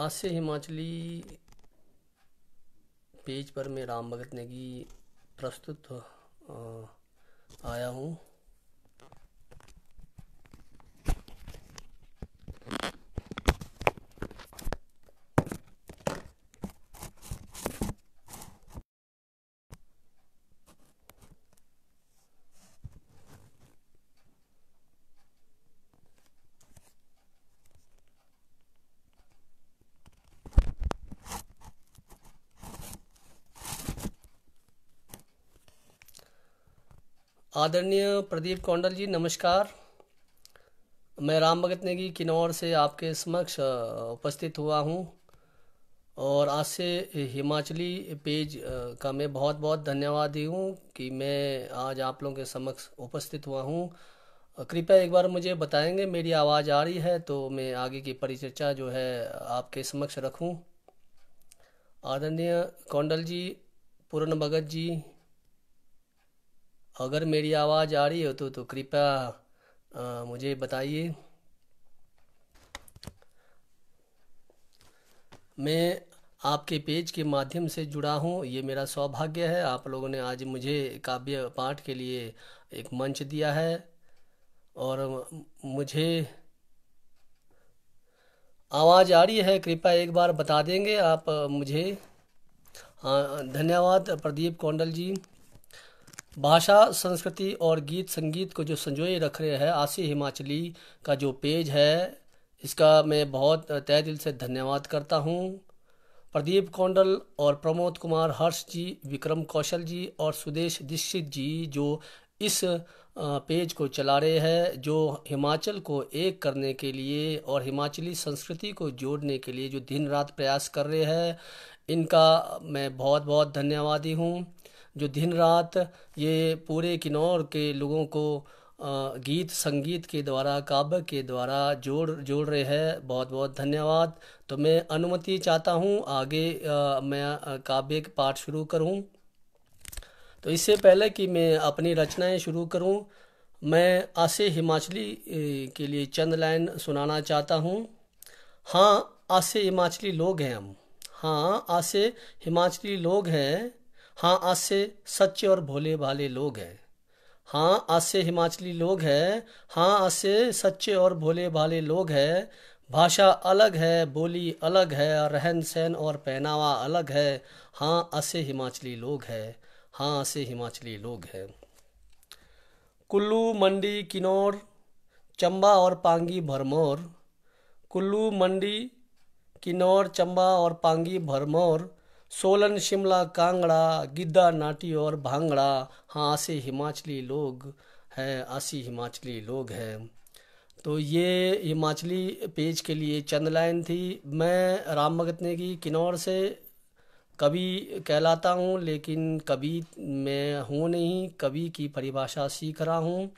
आसे हिमाचली पेज पर मैं राम भगत नेगी प्रस्तुत आया हूँ आदरणीय प्रदीप कौंडल जी नमस्कार मैं राम भगत नेगी किन्नौर से आपके समक्ष उपस्थित हुआ हूँ और आज से हिमाचली पेज का मैं बहुत बहुत धन्यवाद दी हूँ कि मैं आज आप लोगों के समक्ष उपस्थित हुआ हूँ कृपया एक बार मुझे बताएंगे मेरी आवाज़ आ रही है तो मैं आगे की परिचर्चा जो है आपके समक्ष रखूँ आदरणीय कौंडल जी पूर्ण भगत जी अगर मेरी आवाज़ आ रही हो तो तो कृपया मुझे बताइए मैं आपके पेज के माध्यम से जुड़ा हूँ ये मेरा सौभाग्य है आप लोगों ने आज मुझे काव्य पाठ के लिए एक मंच दिया है और मुझे आवाज़ आ रही है कृपया एक बार बता देंगे आप मुझे हाँ धन्यवाद प्रदीप कौंडल जी भाषा संस्कृति और गीत संगीत को जो संजोए रख रहे हैं आसी हिमाचली का जो पेज है इसका मैं बहुत तय दिल से धन्यवाद करता हूँ प्रदीप कौंडल और प्रमोद कुमार हर्ष जी विक्रम कौशल जी और सुदेश दीक्षित जी जो इस पेज को चला रहे हैं जो हिमाचल को एक करने के लिए और हिमाचली संस्कृति को जोड़ने के लिए जो दिन रात प्रयास कर रहे हैं इनका मैं बहुत बहुत धन्यवादी हूँ जो दिन रात ये पूरे किन्नौर के लोगों को गीत संगीत के द्वारा काव्य के द्वारा जोड़ जोड़ रहे हैं बहुत बहुत धन्यवाद तो मैं अनुमति चाहता हूँ आगे मैं काव्य पाठ शुरू करूँ तो इससे पहले कि मैं अपनी रचनाएं शुरू करूँ मैं आसे हिमाचली के लिए चंद लाइन सुनाना चाहता हूँ हाँ आसे हिमाचली लोग हैं हम हाँ आसे हिमाचली लोग हैं हाँ आसे सच्चे और भोले भाले लोग हैं हाँ आसे हिमाचली लोग हैं हाँ आसे सच्चे और भोले भाले लोग हैं भाषा अलग है बोली अलग है रहन सहन और पहनावा अलग है हाँ आसे हिमाचली लोग हैं हाँ आसे हिमाचली लोग हैं कुल्लू मंडी किन्नौर चंबा और पांगी भरमौर कुल्लू मंडी किन्नौर चंबा और पांगी भरमौर सोलन शिमला कांगड़ा गिद्दा नाटी और भांगड़ा हाँ आसे हिमाचली लोग हैं आसी हिमाचली लोग हैं तो ये हिमाचली पेज के लिए चंद लाइन थी मैं राम भगत ने की किन्नौर से कवि कहलाता हूँ लेकिन कभी मैं हूँ नहीं कवि की परिभाषा सीख रहा हूँ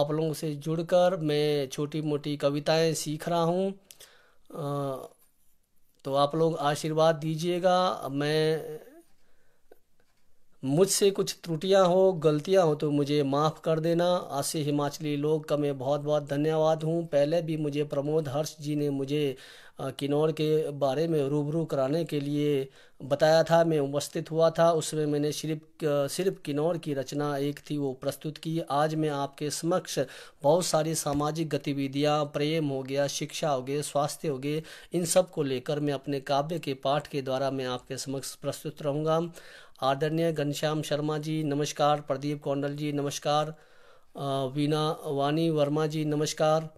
आप लोगों से जुड़कर मैं छोटी मोटी कविताएं सीख रहा हूँ तो आप लोग आशीर्वाद दीजिएगा मैं मुझसे कुछ त्रुटियां हो गलतियां हो तो मुझे माफ़ कर देना आशी हिमाचली लोग का मैं बहुत बहुत धन्यवाद हूँ पहले भी मुझे प्रमोद हर्ष जी ने मुझे किन्नौर के बारे में रूबरू कराने के लिए बताया था मैं उपस्थित हुआ था उसमें मैंने सिर्फ सिर्फ किन्नौर की रचना एक थी वो प्रस्तुत की आज मैं आपके समक्ष बहुत सारी सामाजिक गतिविधियाँ प्रेम हो गया शिक्षा हो गया स्वास्थ्य हो गए इन सब को लेकर मैं अपने काव्य के पाठ के द्वारा मैं आपके समक्ष प्रस्तुत रहूँगा आदरणीय घनश्याम शर्मा जी नमस्कार प्रदीप कौंडल जी नमस्कार वीना वानी वर्मा जी नमस्कार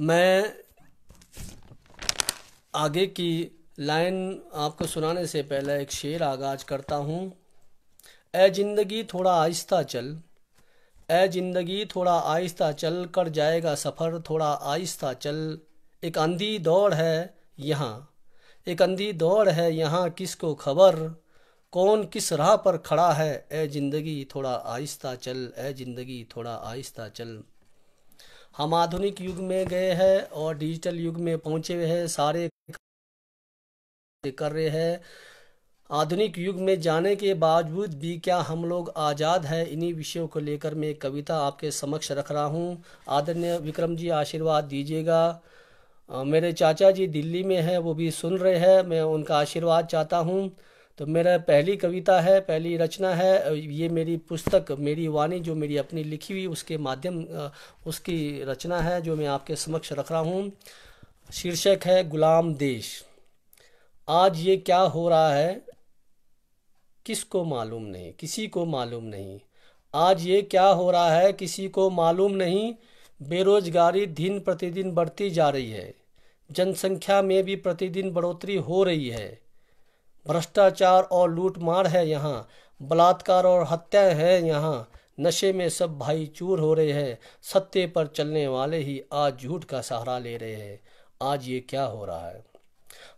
मैं आगे की लाइन आपको सुनाने से पहले एक शेर आगाज करता हूँ ए जिंदगी थोड़ा आहिस्ता चल ए जिंदगी थोड़ा आहिस्ता चल कर जाएगा सफ़र थोड़ा आहिस्ता चल एक अंधी दौड़ है यहाँ एक अंधी दौड़ है यहाँ किसको खबर कौन किस राह पर खड़ा है ए जिंदगी थोड़ा आहिस्ता चल ए जिंदगी थोड़ा आहिस्ता चल हम आधुनिक युग में गए हैं और डिजिटल युग में पहुंचे हुए हैं सारे कर रहे हैं आधुनिक युग में जाने के बावजूद भी क्या हम लोग आज़ाद हैं इन्हीं विषयों को लेकर मैं कविता आपके समक्ष रख रहा हूँ आदरणीय विक्रम जी आशीर्वाद दीजिएगा मेरे चाचा जी दिल्ली में हैं वो भी सुन रहे हैं मैं उनका आशीर्वाद चाहता हूँ तो मेरा पहली कविता है पहली रचना है ये मेरी पुस्तक मेरी वाणी जो मेरी अपनी लिखी हुई उसके माध्यम उसकी रचना है जो मैं आपके समक्ष रख रहा हूँ शीर्षक है गुलाम देश आज ये क्या हो रहा है किसको मालूम नहीं किसी को मालूम नहीं आज ये क्या हो रहा है किसी को मालूम नहीं बेरोजगारी दिन प्रतिदिन बढ़ती जा रही है जनसंख्या में भी प्रतिदिन बढ़ोतरी हो रही है भ्रष्टाचार और लूटमार है यहाँ बलात्कार और हत्याएं हैं यहाँ नशे में सब भाई चूर हो रहे हैं सत्य पर चलने वाले ही आज झूठ का सहारा ले रहे हैं आज ये क्या हो रहा है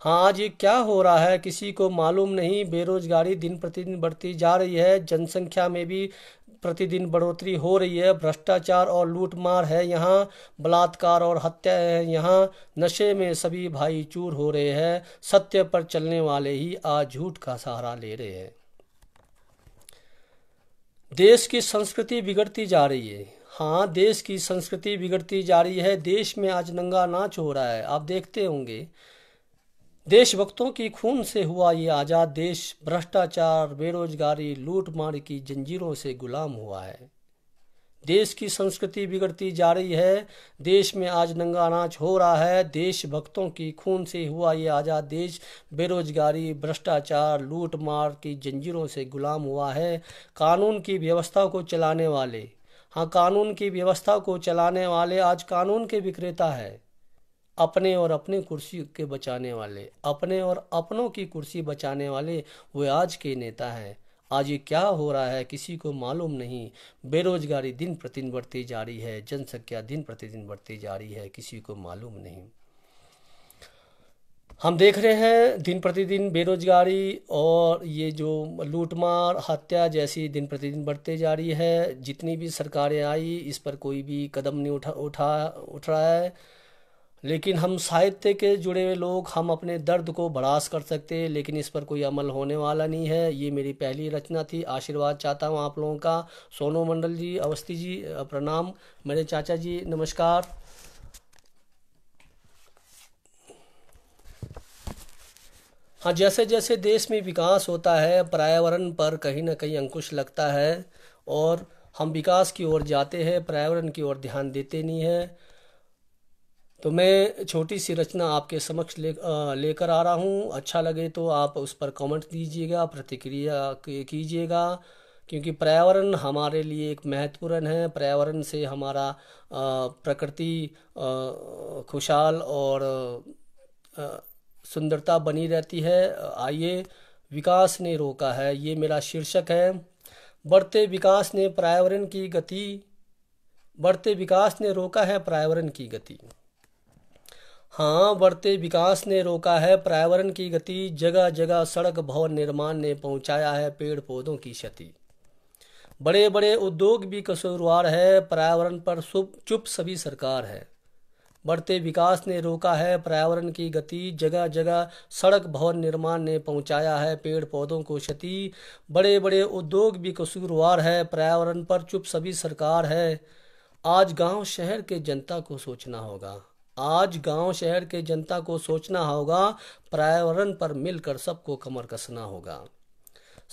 हाँ आज ये क्या हो रहा है किसी को मालूम नहीं बेरोजगारी दिन प्रतिदिन बढ़ती जा रही है जनसंख्या में भी प्रतिदिन बढ़ोतरी हो रही है भ्रष्टाचार और लूटमार है यहाँ बलात्कार और हत्या है यहाँ नशे में सभी भाई चूर हो रहे हैं सत्य पर चलने वाले ही आज झूठ का सहारा ले रहे हैं देश की संस्कृति बिगड़ती जा रही है हाँ देश की संस्कृति बिगड़ती जा रही है देश में आज नंगा नाच हो रहा है आप देखते होंगे देशभक्तों की खून से हुआ ये आज़ाद देश भ्रष्टाचार बेरोजगारी लूटमार की जंजीरों से गुलाम हुआ है देश की संस्कृति बिगड़ती जा रही है देश में आज नंगा नाच हो रहा है देशभक्तों की खून से हुआ ये आज़ाद देश बेरोजगारी भ्रष्टाचार लूटमार की जंजीरों से गुलाम हुआ है कानून की व्यवस्था को चलाने वाले हाँ कानून की व्यवस्था को चलाने वाले आज कानून के विक्रेता है अपने और अपने कुर्सी के बचाने वाले अपने और अपनों की कुर्सी बचाने वाले वे आज के नेता हैं आज ये क्या हो रहा है किसी को मालूम नहीं बेरोजगारी दिन प्रतिदिन बढ़ती जा रही है जनसंख्या दिन प्रतिदिन बढ़ती जा रही है किसी को मालूम नहीं हम देख रहे हैं दिन प्रतिदिन बेरोजगारी और ये जो लूटमार हत्या जैसी दिन प्रतिदिन बढ़ते जा रही है जितनी भी सरकारें आई इस पर कोई भी कदम नहीं उठा उठा उठ रहा है लेकिन हम साहित्य के जुड़े हुए लोग हम अपने दर्द को बर्दाश्त कर सकते हैं लेकिन इस पर कोई अमल होने वाला नहीं है ये मेरी पहली रचना थी आशीर्वाद चाहता हूँ आप लोगों का सोनू मंडल जी अवस्थी जी प्रणाम मेरे चाचा जी नमस्कार हाँ जैसे जैसे देश में विकास होता है पर्यावरण पर कहीं ना कहीं अंकुश लगता है और हम विकास की ओर जाते हैं पर्यावरण की ओर ध्यान देते नहीं हैं तो मैं छोटी सी रचना आपके समक्ष ले लेकर आ रहा हूँ अच्छा लगे तो आप उस पर कमेंट दीजिएगा प्रतिक्रिया कीजिएगा क्योंकि पर्यावरण हमारे लिए एक महत्वपूर्ण है पर्यावरण से हमारा प्रकृति खुशहाल और सुंदरता बनी रहती है आइए विकास ने रोका है ये मेरा शीर्षक है बढ़ते विकास ने पर्यावरण की गति बढ़ते विकास ने रोका है पर्यावरण की गति हाँ बढ़ते विकास ने रोका है पर्यावरण की गति जगह जगह सड़क भवन निर्माण ने पहुंचाया है पेड़ पौधों की क्षति बड़े बड़े उद्योग भी कसूरवार है पर्यावरण पर चुप सभी सरकार है बढ़ते विकास ने रोका है पर्यावरण की गति जगह जगह सड़क भवन निर्माण ने पहुंचाया है पेड़ पौधों को क्षति बड़े बड़े उद्योग भी कसूरवार है पर्यावरण पर चुप सभी सरकार है आज गांव शहर के जनता को सोचना होगा आज गांव शहर के जनता को सोचना होगा पर्यावरण पर मिलकर सबको कमर कसना होगा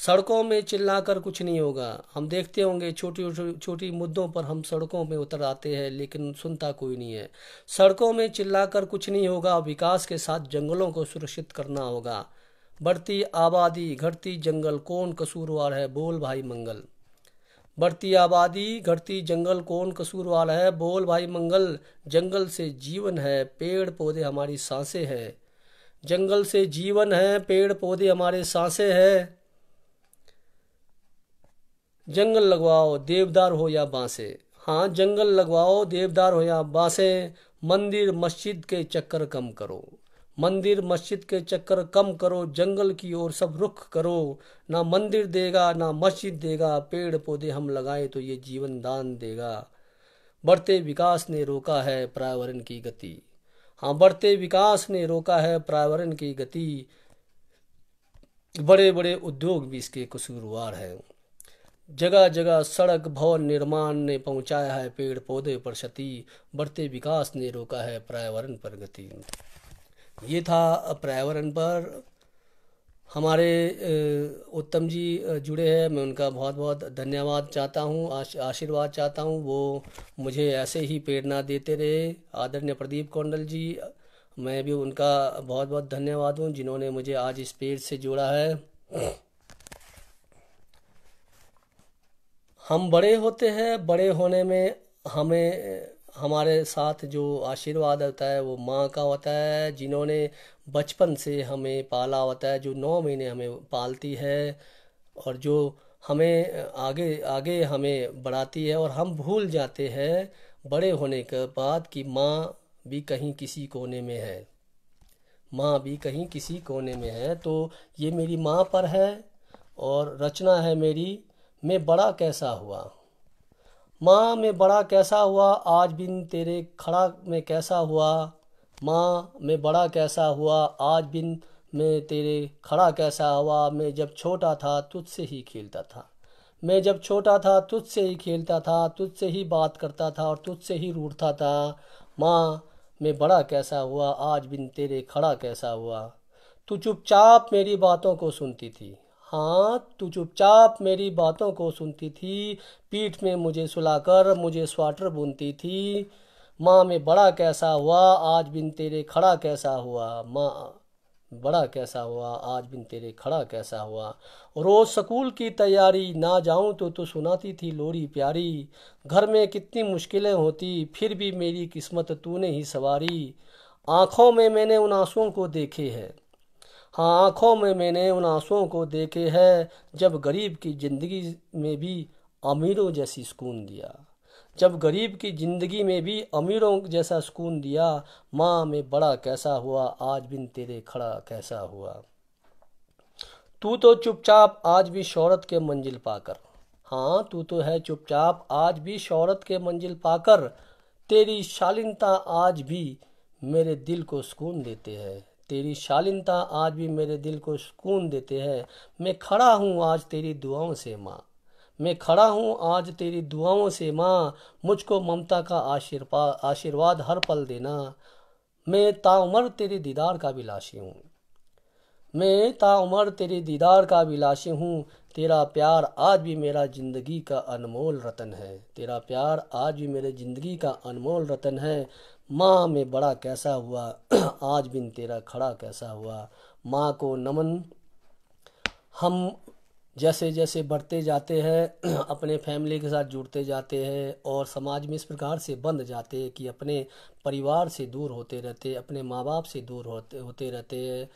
सड़कों में चिल्लाकर कुछ नहीं होगा हम देखते होंगे छोटी छोटी मुद्दों पर हम सड़कों में उतर आते हैं लेकिन सुनता कोई नहीं है सड़कों में चिल्लाकर कुछ नहीं होगा विकास के साथ जंगलों को सुरक्षित करना होगा बढ़ती आबादी घटती जंगल कौन कसूरवार है बोल भाई मंगल बढ़ती आबादी घटती जंगल कौन कसूरवाल है बोल भाई मंगल जंगल से जीवन है पेड़ पौधे हमारी सांसें हैं जंगल से जीवन है पेड़ पौधे हमारे सांसें हैं जंगल लगवाओ देवदार हो या बांसे हाँ जंगल लगवाओ देवदार हो या बांसे मंदिर मस्जिद के चक्कर कम करो मंदिर मस्जिद के चक्कर कम करो जंगल की ओर सब रुख करो ना मंदिर देगा ना मस्जिद देगा पेड़ पौधे हम लगाएं तो ये जीवन दान देगा बढ़ते विकास ने रोका है पर्यावरण की गति हाँ बढ़ते विकास ने रोका है पर्यावरण की गति बड़े बड़े उद्योग भी इसके कसूरवार हैं जगह जगह सड़क भवन निर्माण ने पहुंचाया है पेड़ पौधे पर क्षति बढ़ते विकास ने रोका है पर्यावरण पर गति ये था पर्यावरण पर हमारे उत्तम जी जुड़े हैं मैं उनका बहुत बहुत धन्यवाद चाहता हूँ आशीर्वाद चाहता हूँ वो मुझे ऐसे ही प्रेरणा देते रहे आदरणीय प्रदीप कौंडल जी मैं भी उनका बहुत बहुत धन्यवाद हूँ जिन्होंने मुझे आज इस पेड़ से जोड़ा है हम बड़े होते हैं बड़े होने में हमें हमारे साथ जो आशीर्वाद होता है वो माँ का होता है जिन्होंने बचपन से हमें पाला होता है जो नौ महीने हमें पालती है और जो हमें आगे आगे हमें बढ़ाती है और हम भूल जाते हैं बड़े होने के बाद कि माँ भी कहीं किसी कोने में है माँ भी कहीं किसी कोने में है तो ये मेरी माँ पर है और रचना है मेरी मैं बड़ा कैसा हुआ माँ में बड़ा कैसा हुआ आज बिन तेरे खड़ा में कैसा हुआ माँ में बड़ा कैसा हुआ आज बिन मैं तेरे खड़ा कैसा हुआ मैं जब छोटा था तुझसे ही खेलता था मैं जब छोटा था तुझसे ही खेलता था तुझसे ही बात करता था और तुझसे ही रूठता था माँ मैं बड़ा कैसा हुआ आज बिन तेरे खड़ा कैसा हुआ तू चुपचाप मेरी बातों को सुनती थी हाँ तू चुपचाप मेरी बातों को सुनती थी पीठ में मुझे सुलाकर मुझे स्वाटर बुनती थी माँ में बड़ा कैसा हुआ आज बिन तेरे खड़ा कैसा हुआ माँ बड़ा कैसा हुआ आज बिन तेरे खड़ा कैसा हुआ रोज़ स्कूल की तैयारी ना जाऊँ तो तू सुनाती थी लोरी प्यारी घर में कितनी मुश्किलें होती फिर भी मेरी किस्मत तूने ही सवारी आँखों में मैंने उन आंसुओं को देखे हैं हाँ आँखों में मैंने उन आंसुओं को देखे है जब गरीब की ज़िंदगी में भी अमीरों जैसी सुकून दिया जब गरीब की ज़िंदगी में भी अमीरों जैसा सुकून दिया माँ में बड़ा कैसा हुआ आज बिन तेरे खड़ा कैसा हुआ तू तो चुपचाप आज भी शोहरत के मंजिल पाकर हाँ तू तो है चुपचाप आज भी शोहरत के मंजिल पाकर तेरी शालीनता आज भी मेरे दिल को सुकून देते हैं तेरी शालीनता आज भी मेरे दिल को सुकून देते हैं मैं खड़ा हूँ आज तेरी दुआओं से माँ मैं खड़ा हूँ आज तेरी दुआओं से माँ मुझको ममता का आशीर्वाद आशीर्वाद हर पल देना मैं ताउमर तेरे दीदार का विलासी हूँ मैं ताउमर तेरे दीदार का विलासी हूँ तेरा प्यार आज भी मेरा ज़िंदगी का अनमोल रतन है तेरा प्यार आज भी मेरे ज़िंदगी का अनमोल रतन है माँ में बड़ा कैसा हुआ आज बिन तेरा खड़ा कैसा हुआ माँ को नमन हम जैसे जैसे बढ़ते जाते हैं अपने फैमिली के साथ जुड़ते जाते हैं और समाज में इस प्रकार से बंध जाते हैं कि अपने परिवार से दूर होते रहते अपने माँ बाप से दूर होते होते रहते हैं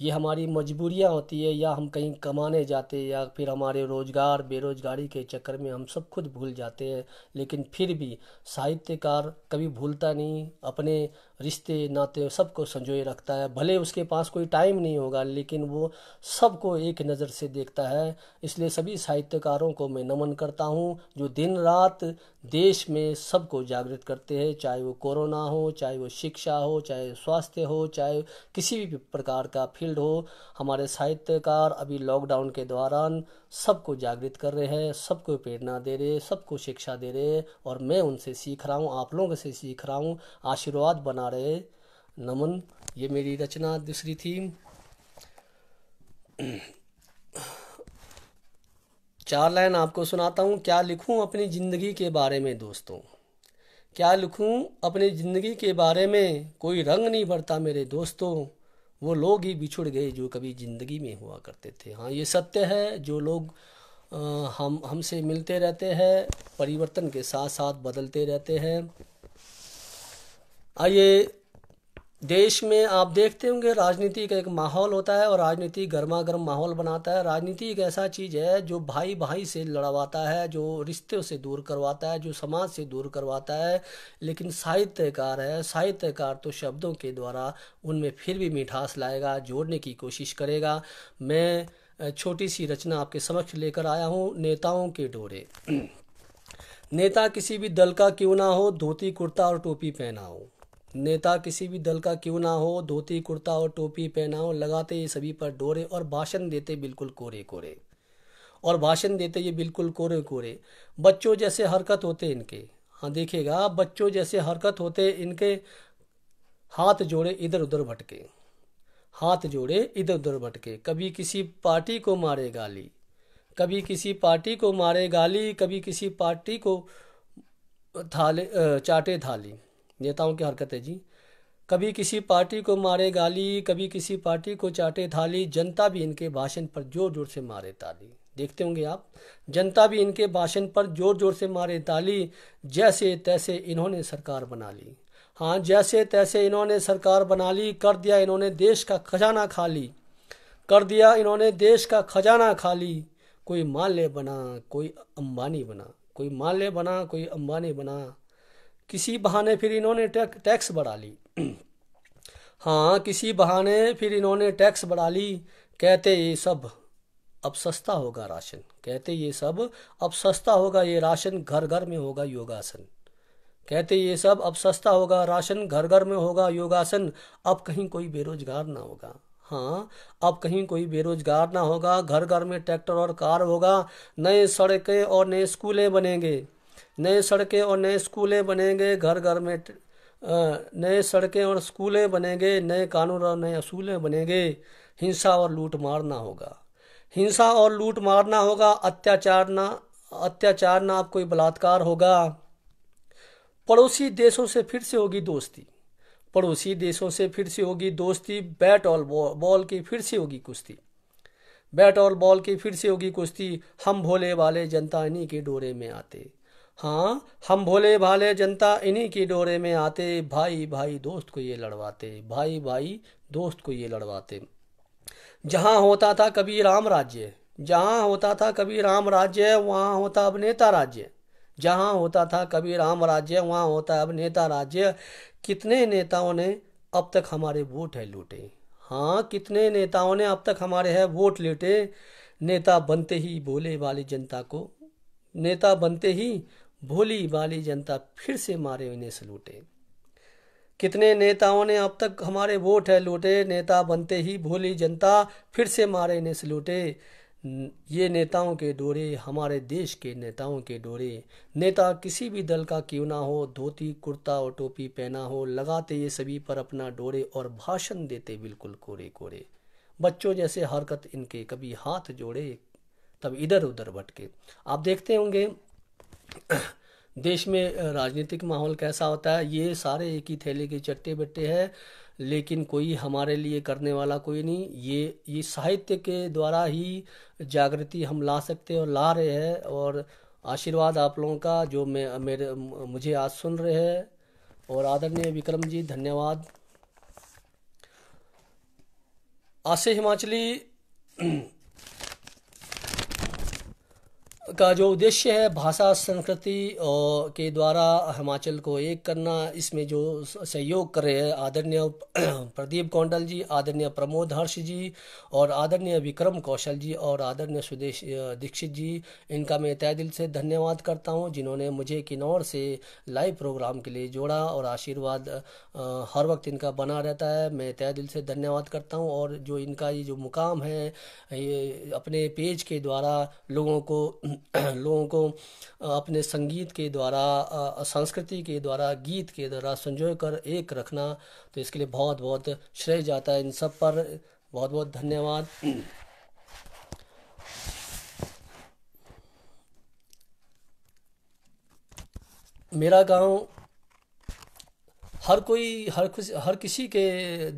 ये हमारी मजबूरियाँ होती है या हम कहीं कमाने जाते या फिर हमारे रोज़गार बेरोज़गारी के चक्कर में हम सब खुद भूल जाते हैं लेकिन फिर भी साहित्यकार कभी भूलता नहीं अपने रिश्ते नाते सबको संजोए रखता है भले उसके पास कोई टाइम नहीं होगा लेकिन वो सबको एक नज़र से देखता है इसलिए सभी साहित्यकारों को मैं नमन करता हूँ जो दिन रात देश में सबको जागृत करते हैं चाहे वो कोरोना हो चाहे वो शिक्षा हो चाहे स्वास्थ्य हो चाहे किसी भी प्रकार का फील्ड हो हमारे साहित्यकार अभी लॉकडाउन के दौरान सबको जागृत कर रहे हैं सबको प्रेरणा दे रहे सबको शिक्षा दे रहे और मैं उनसे सीख रहा हूँ आप लोगों से सीख रहा हूँ आशीर्वाद बना रहे नमन ये मेरी रचना दूसरी थी चार लाइन आपको सुनाता हूँ क्या लिखूँ अपनी ज़िंदगी के बारे में दोस्तों क्या लिखूँ अपनी ज़िंदगी के बारे में कोई रंग नहीं भरता मेरे दोस्तों वो लोग ही बिछुड़ गए जो कभी ज़िंदगी में हुआ करते थे हाँ ये सत्य है जो लोग आ, हम हमसे मिलते रहते हैं परिवर्तन के साथ साथ बदलते रहते हैं आइए देश में आप देखते होंगे राजनीति का एक माहौल होता है और राजनीति गर्मा गर्म माहौल बनाता है राजनीति एक ऐसा चीज़ है जो भाई भाई से लड़वाता है जो रिश्तों से दूर करवाता है जो समाज से दूर करवाता है लेकिन साहित्यकार है साहित्यकार तो शब्दों के द्वारा उनमें फिर भी मिठास लाएगा जोड़ने की कोशिश करेगा मैं छोटी सी रचना आपके समक्ष लेकर आया हूँ नेताओं के डोरे नेता किसी भी दल का क्यों ना हो धोती कुर्ता और टोपी पहना हो नेता किसी भी दल का क्यों ना हो धोती कुर्ता और टोपी पहना हो लगाते ये सभी पर डोरे और भाषण देते बिल्कुल कोरे कोरे और भाषण देते ये बिल्कुल कोरे कोरे बच्चों जैसे हरकत होते इनके हाँ देखिएगा बच्चों जैसे हरकत होते इनके हाथ जोड़े इधर उधर भटके हाथ जोड़े इधर उधर भटके कभी किसी पार्टी को मारे गाली कभी किसी पार्टी को मारे गाली कभी किसी पार्टी को थाले चाटे थाली नेताओं की हरकत है जी कभी किसी पार्टी को मारे गाली कभी किसी पार्टी को चाटे थाली जनता भी इनके भाषण पर जोर जोर से मारे ताली देखते होंगे आप जनता भी इनके भाषण पर जोर जोर से मारे ताली जैसे तैसे इन्होंने सरकार बना ली हाँ जैसे तैसे इन्होंने सरकार बना ली कर दिया इन्होंने देश का खजाना खाली कर दिया इन्होंने देश का खजाना खाली कोई माले बना कोई अंबानी बना कोई माले बना कोई अंबानी बना किसी बहाने फिर इन्होंने टैक्स बढ़ा ली हाँ किसी बहाने फिर इन्होंने टैक्स बढ़ा ली कहते ये सब अब सस्ता होगा राशन कहते ये सब अब सस्ता होगा ये राशन घर घर में होगा योगासन कहते ये सब अब सस्ता होगा राशन घर घर में होगा योगासन अब कहीं कोई बेरोजगार ना होगा हाँ अब कहीं कोई बेरोजगार ना होगा घर घर में ट्रैक्टर और कार होगा नए सड़कें और नए स्कूलें बनेंगे नए सड़कें और नए स्कूलें बनेंगे घर घर में नए सड़कें और स्कूलें बनेंगे नए कानून और नए असूलें बनेंगे हिंसा और लूट मारना होगा हिंसा और लूट मारना होगा अत्याचार ना अत्याचार ना आप कोई बलात्कार होगा पड़ोसी देशों से फिर से होगी दोस्ती पड़ोसी देशों से फिर से होगी दोस्ती बैट और बॉल की फिर से होगी कुश्ती बैट और बॉल की फिर से होगी कुश्ती हम भोले वाले जनता इन्हीं के डोरे में आते हाँ हम भोले भाले जनता इन्हीं की डोरे में आते भाई भाई दोस्त को ये लड़वाते भाई भाई दोस्त को ये लड़वाते जहाँ होता था कभी राम राज्य जहाँ होता था कभी राम राज्य वहाँ होता अब नेता राज्य जहाँ होता था कभी राम राज्य वहाँ होता अब नेता राज्य कितने नेताओं ने अब तक हमारे वोट है लूटे हाँ कितने नेताओं ने अब तक हमारे है वोट लूटे नेता बनते ही भोले वाली जनता को नेता बनते ही भोली भाली जनता फिर से मारे इन्हें से लूटे कितने नेताओं ने अब तक हमारे वोट है लूटे नेता बनते ही भोली जनता फिर से मारे इन्हें से लूटे ये नेताओं के डोरे हमारे देश के नेताओं के डोरे नेता किसी भी दल का क्यों ना हो धोती कुर्ता और टोपी पहना हो लगाते ये सभी पर अपना डोरे और भाषण देते बिल्कुल कोरे कोरे बच्चों जैसे हरकत इनके कभी हाथ जोड़े तब इधर उधर भटके आप देखते होंगे देश में राजनीतिक माहौल कैसा होता है ये सारे एक ही थैले के चट्टे बट्टे हैं लेकिन कोई हमारे लिए करने वाला कोई नहीं ये ये साहित्य के द्वारा ही जागृति हम ला सकते हैं और ला रहे हैं और आशीर्वाद आप लोगों का जो मैं मेरे मुझे आज सुन रहे हैं और आदरणीय विक्रम जी धन्यवाद आसे हिमाचली का जो उद्देश्य है भाषा संस्कृति के द्वारा हिमाचल को एक करना इसमें जो सहयोग कर रहे हैं आदरणीय प्रदीप कौंडल जी आदरणीय प्रमोद हर्ष जी और आदरणीय विक्रम कौशल जी और आदरणीय सुदेश दीक्षित जी इनका मैं तय दिल से धन्यवाद करता हूं जिन्होंने मुझे किन्नौर से लाइव प्रोग्राम के लिए जोड़ा और आशीर्वाद हर वक्त इनका बना रहता है मैं तय दिल से धन्यवाद करता हूँ और जो इनका ये जो मुकाम है ये अपने पेज के द्वारा लोगों को लोगों को अपने संगीत के द्वारा संस्कृति के द्वारा गीत के द्वारा संजोय कर एक रखना तो इसके लिए बहुत बहुत श्रेय जाता है इन सब पर बहुत बहुत धन्यवाद मेरा गांव हर कोई हर किसी हर किसी के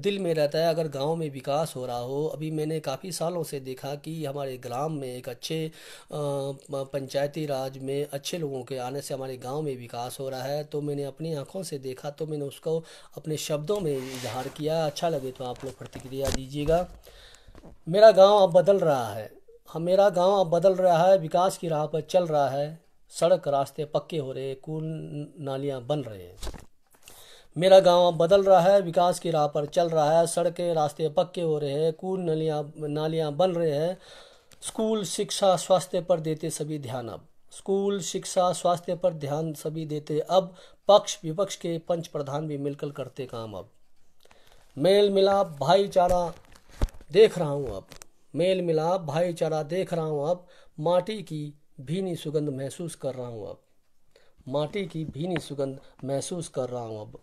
दिल में रहता है अगर गांव में विकास हो रहा हो अभी मैंने काफ़ी सालों से देखा कि हमारे ग्राम में एक अच्छे पंचायती राज में अच्छे लोगों के आने से हमारे गांव में विकास हो रहा है तो मैंने अपनी आंखों से देखा तो मैंने उसको अपने शब्दों में इजहार किया अच्छा लगे तो आप लोग प्रतिक्रिया दीजिएगा मेरा गाँव अब बदल रहा है हम हाँ, मेरा गाँव अब बदल रहा है विकास की राह पर चल रहा है सड़क रास्ते पक्के हो रहे कुल नालियाँ बन रहे हैं मेरा गांव बदल रहा है विकास की राह पर चल रहा है सड़कें रास्ते पक्के हो रहे हैं कूड़ नलियाँ नालियाँ बन रहे हैं स्कूल शिक्षा स्वास्थ्य पर देते सभी ध्यान अब स्कूल शिक्षा स्वास्थ्य पर ध्यान सभी देते अब पक्ष विपक्ष के पंच प्रधान भी मिलकर करते काम अब मेल मिलाप भाईचारा देख रहा हूँ अब मेल मिलाप भाईचारा देख रहा हूँ अब माटी की भीनी सुगंध महसूस कर रहा हूँ अब माटी की भीनी सुगंध महसूस कर रहा हूँ अब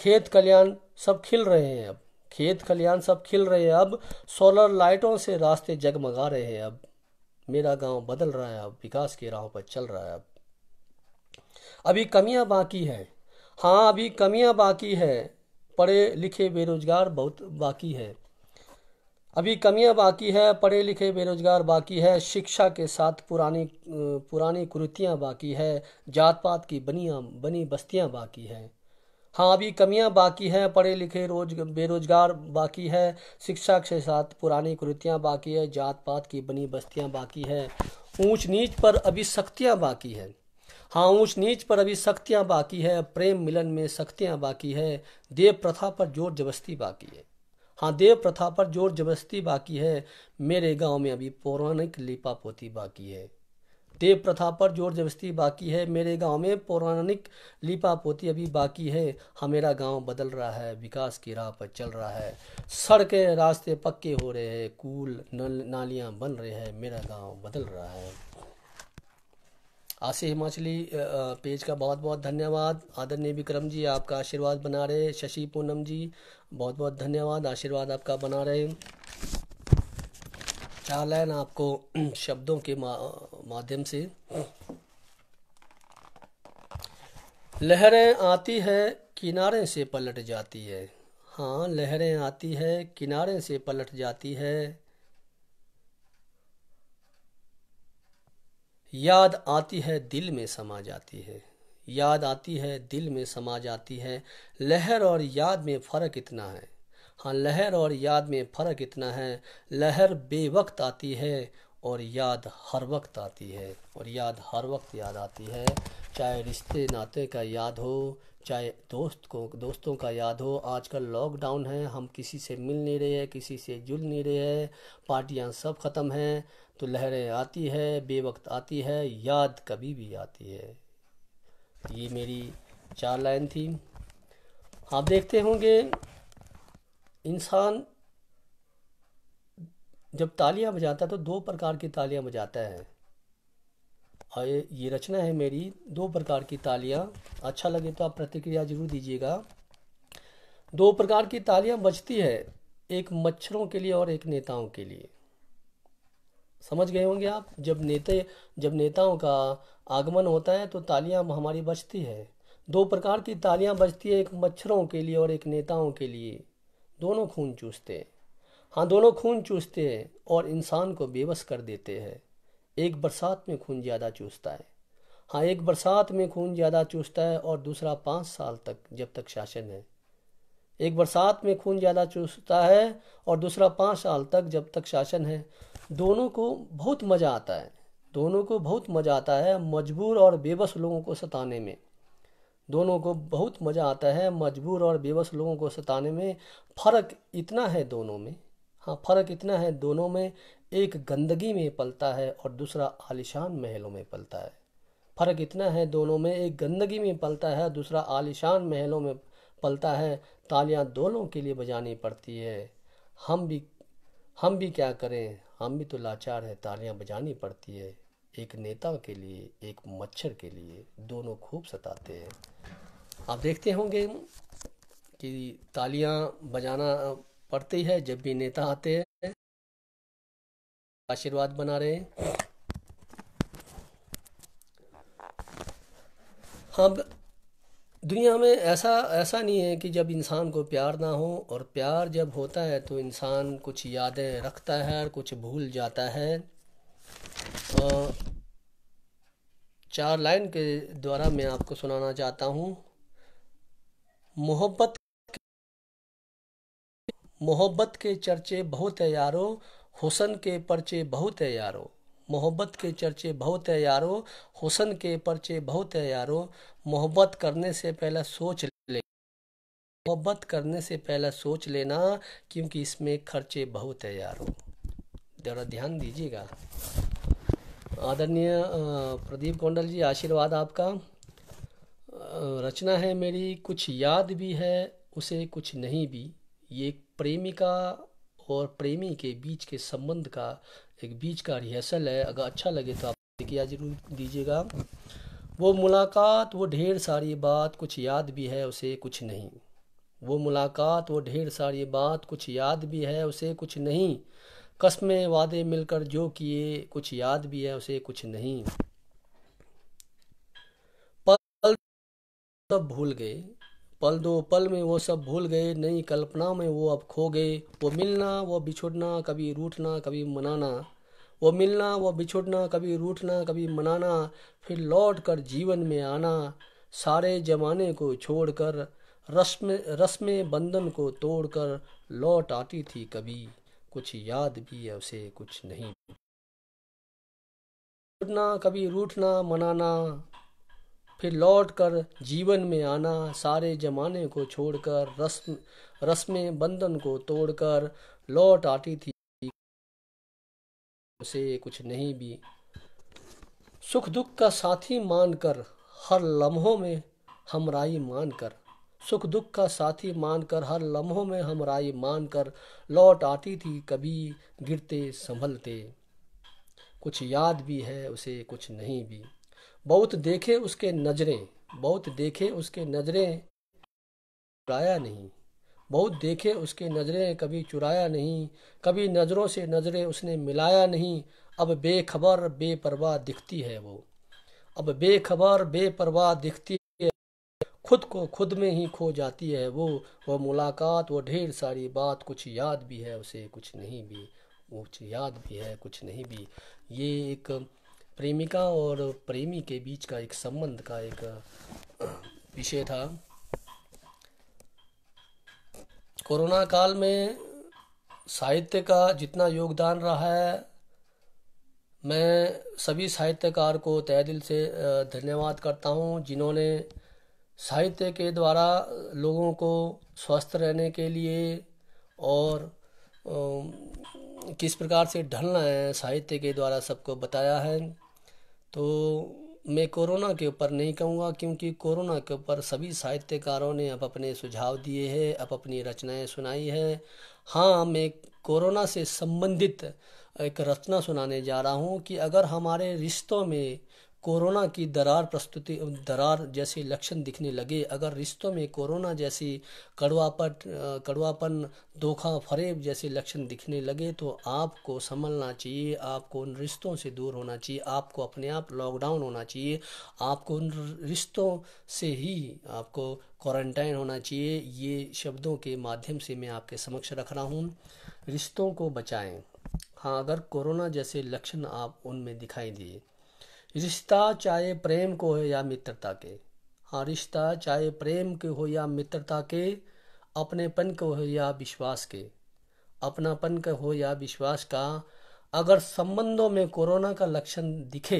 खेत कल्याण सब खिल रहे हैं अब खेत कल्याण सब खिल रहे हैं अब सोलर लाइटों से रास्ते जगमगा रहे हैं अब मेरा गांव बदल रहा है अब विकास के राहों पर चल रहा है अब अभी कमियां बाकी हैं हाँ अभी कमियां बाकी है पढ़े लिखे बेरोजगार बहुत बाकी है अभी कमियां बाकी है पढ़े लिखे बेरोजगार बाकी है शिक्षा के साथ पुरानी पुरानी कुरीतियाँ बाकी है जात पात की बनिया बनी बस्तियाँ बाकी हैं हाँ अभी कमियां बाकी हैं पढ़े लिखे रोज बेरोजगार बाकी है शिक्षा के साथ पुरानी कुरीतियाँ बाकी है जात पात की बनी बस्तियाँ बाकी है ऊंच नीच पर अभी सख्तियाँ बाकी है हाँ ऊंच नीच पर अभी सख्तियाँ बाकी है प्रेम मिलन में सख्तियाँ बाकी है देव प्रथा पर जोर जबस्ती बाकी है हाँ देव प्रथा पर जोर जबस्ती बाकी है मेरे गांव में अभी पौराणिक लिपा पोती बाकी है देव प्रथा पर जोर जबस्ती बाकी है मेरे गांव में पौराणिक लिपा पोती अभी बाकी है हमेरा हाँ, गांव बदल रहा है विकास की राह पर चल रहा है सड़कें रास्ते पक्के हो रहे हैं कूल नालियाँ बन रहे हैं मेरा गांव बदल रहा है आशी हिमाचली पेज का बहुत बहुत धन्यवाद आदरणीय विक्रम जी आपका आशीर्वाद बना रहे शशि पूनम जी बहुत बहुत धन्यवाद आशीर्वाद आपका बना रहे ना आपको शब्दों के मा, माध्यम से लहरें आती है किनारे से पलट जाती है हाँ लहरें आती है किनारे से पलट जाती है याद आती है दिल में समा जाती है याद आती है दिल में समा जाती है लहर और याद में फ़र्क इतना है हाँ लहर और याद में फ़र्क इतना है लहर बे वक्त आती है और याद हर वक्त आती है और याद हर वक्त याद आती है चाहे रिश्ते नाते का याद हो चाहे दोस्त को दोस्तों का याद हो आजकल लॉकडाउन है हम किसी से मिल नहीं रहे हैं किसी से जुल नहीं रहे हैं पार्टियां सब ख़त्म हैं तो लहरें आती है वक्त आती है याद कभी भी आती है ये मेरी चार लाइन थी आप देखते होंगे इंसान जब तालियां बजाता है तो दो प्रकार की तालियां बजाता है और ये रचना है मेरी दो प्रकार की तालियां अच्छा लगे तो आप प्रतिक्रिया जरूर दीजिएगा दो प्रकार की तालियां बजती है एक मच्छरों के लिए और एक नेताओं के लिए समझ गए होंगे आप जब नेते जब नेताओं का आगमन होता है तो तालियां हमारी बजती है दो प्रकार की तालियां बजती है एक मच्छरों के लिए और एक नेताओं के लिए दोनों खून चूसते हैं हाँ दोनों खून चूसते हैं और इंसान को बेबस कर देते हैं एक बरसात में खून ज़्यादा चूसता है हाँ एक बरसात में खून ज़्यादा चूसता है और दूसरा पाँच साल तक जब तक शासन है एक बरसात में खून ज़्यादा चूसता है और दूसरा पाँच साल तक जब तक शासन है दोनों को बहुत मज़ा आता है दोनों को बहुत मज़ा आता है मजबूर और बेबस लोगों को सताने में दोनों को बहुत मज़ा आता है मजबूर और बेबस लोगों को सताने में फ़र्क इतना है दोनों में हाँ फ़र्क इतना है दोनों में एक गंदगी में पलता है और दूसरा आलिशान महलों में पलता है फ़र्क इतना है दोनों में एक गंदगी में पलता है दूसरा आलिशान महलों में पलता है तालियां दोनों के लिए बजानी पड़ती है हम भी हम भी क्या करें हम भी तो लाचार हैं तालियां बजानी पड़ती है एक नेता के लिए एक मच्छर के लिए दोनों खूब सताते हैं आप देखते होंगे कि तालियां बजाना पड़ती है जब भी नेता आते हैं आशीर्वाद बना रहे हाँ दुनिया में ऐसा ऐसा नहीं है कि जब इंसान को प्यार ना हो और प्यार जब होता है तो इंसान कुछ यादें रखता है और कुछ भूल जाता है चार लाइन के द्वारा मैं आपको सुनाना चाहता हूँ मोहब्बत मोहब्बत के चर्चे बहुत है यारो हुसन के पर्चे बहुत है यारो मोहब्बत के चर्चे बहुत है यारो हुसन के पर्चे बहुत है यारो मोहब्बत करने से पहले सोच ले मोहब्बत करने से पहले सोच लेना क्योंकि इसमें खर्चे बहुत है यारो ज़रा ध्यान दीजिएगा आदरणीय प्रदीप गोंडल जी आशीर्वाद आपका रचना है मेरी कुछ याद भी है उसे कुछ नहीं भी ये प्रेमिका और प्रेमी के बीच के संबंध का एक बीच का रिहर्सल है अगर अच्छा लगे तो आप किया जरूर दीजिएगा वो मुलाकात वो ढेर सारी बात कुछ याद भी है उसे कुछ नहीं वो मुलाकात वो ढेर सारी बात कुछ याद भी है उसे कुछ नहीं कस्में वादे मिलकर जो किए कुछ याद भी है उसे कुछ नहीं पल सब भूल गए पल दो पल में वो सब भूल गए नई कल्पना में वो अब खो गए वो मिलना वो बिछुड़ना कभी रूठना कभी मनाना वो मिलना वो बिछुड़ना कभी रूठना कभी मनाना फिर लौट कर जीवन में आना सारे जमाने को छोड़कर रस्म रस्म बंधन को तोड़कर लौट आती थी कभी कुछ याद भी है उसे कुछ नहीं उठना कभी रूठना मनाना फिर लौट कर जीवन में आना सारे जमाने को छोड़कर रस्म रस्में बंधन को तोड़कर लौट आती थी उसे कुछ नहीं भी सुख दुख का साथी मानकर हर लम्हों में हमराई मानकर सुख दुख का साथी मानकर हर लम्हों में हम राय मानकर लौट आती थी कभी गिरते संभलते कुछ याद भी है उसे कुछ नहीं भी बहुत देखे उसके नज़रें बहुत देखे उसके नज़रें चुराया नहीं बहुत देखे उसके नज़रें कभी चुराया नहीं कभी नज़रों से नज़रें उसने मिलाया नहीं अब बेखबर बेपरवाह दिखती है वो अब बेखबर बेपरवाह दिखती खुद को खुद में ही खो जाती है वो वो मुलाकात वो ढेर सारी बात कुछ याद भी है उसे कुछ नहीं भी कुछ याद भी है कुछ नहीं भी ये एक प्रेमिका और प्रेमी के बीच का एक संबंध का एक विषय था कोरोना काल में साहित्य का जितना योगदान रहा है मैं सभी साहित्यकार को तय दिल से धन्यवाद करता हूँ जिन्होंने साहित्य के द्वारा लोगों को स्वस्थ रहने के लिए और किस प्रकार से ढलना है साहित्य के द्वारा सबको बताया है तो मैं कोरोना के ऊपर नहीं कहूँगा क्योंकि कोरोना के ऊपर सभी साहित्यकारों ने अब अपने सुझाव दिए हैं अब अपनी रचनाएं सुनाई हैं हाँ मैं कोरोना से संबंधित एक रचना सुनाने जा रहा हूँ कि अगर हमारे रिश्तों में कोरोना की दरार प्रस्तुति दरार जैसे लक्षण दिखने लगे अगर रिश्तों में कोरोना जैसी कड़वापट कड़वापन धोखा फरेब जैसे लक्षण दिखने लगे तो आपको संभलना चाहिए आपको उन रिश्तों से दूर होना चाहिए आपको अपने आप लॉकडाउन होना चाहिए आपको उन रिश्तों से ही आपको क्वारंटाइन होना चाहिए ये शब्दों के माध्यम से मैं आपके समक्ष रख रहा हूँ रिश्तों को बचाएँ हाँ अगर कोरोना जैसे लक्षण आप उनमें दिखाई दिए रिश्ता चाहे प्रेम को है या मित्रता के हाँ रिश्ता चाहे प्रेम के हो या मित्रता के अपनेपन के हो या विश्वास के अपनापन का हो या विश्वास का अगर संबंधों में कोरोना का लक्षण दिखे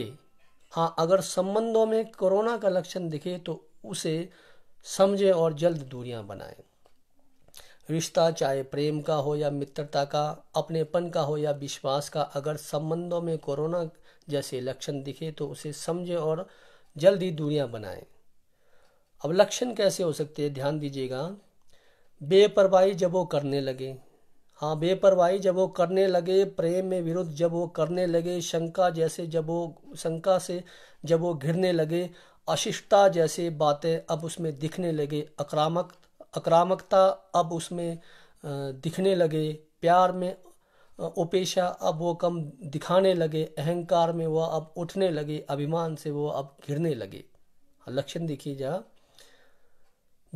हाँ अगर संबंधों में कोरोना का लक्षण दिखे तो उसे समझें और जल्द दूरियां बनाएं रिश्ता चाहे प्रेम का हो या मित्रता का अपनेपन का हो या विश्वास का अगर संबंधों में कोरोना जैसे लक्षण दिखे तो उसे समझें और जल्द ही दूरियां बनाएं अब लक्षण कैसे हो सकते हैं ध्यान दीजिएगा बेपरवाही जब वो करने लगे हाँ बेपरवाही जब वो करने लगे प्रेम में विरुद्ध जब वो करने लगे शंका जैसे जब वो शंका से जब वो घिरने लगे अशिष्टता जैसे बातें अब उसमें दिखने लगे अक्रामक अक्रामकता अब उसमें दिखने लगे प्यार में उपेशा अब वो कम दिखाने लगे अहंकार में वह अब उठने लगे अभिमान से वो अब घिरने लगे हाँ, लक्षण देखिए जहाँ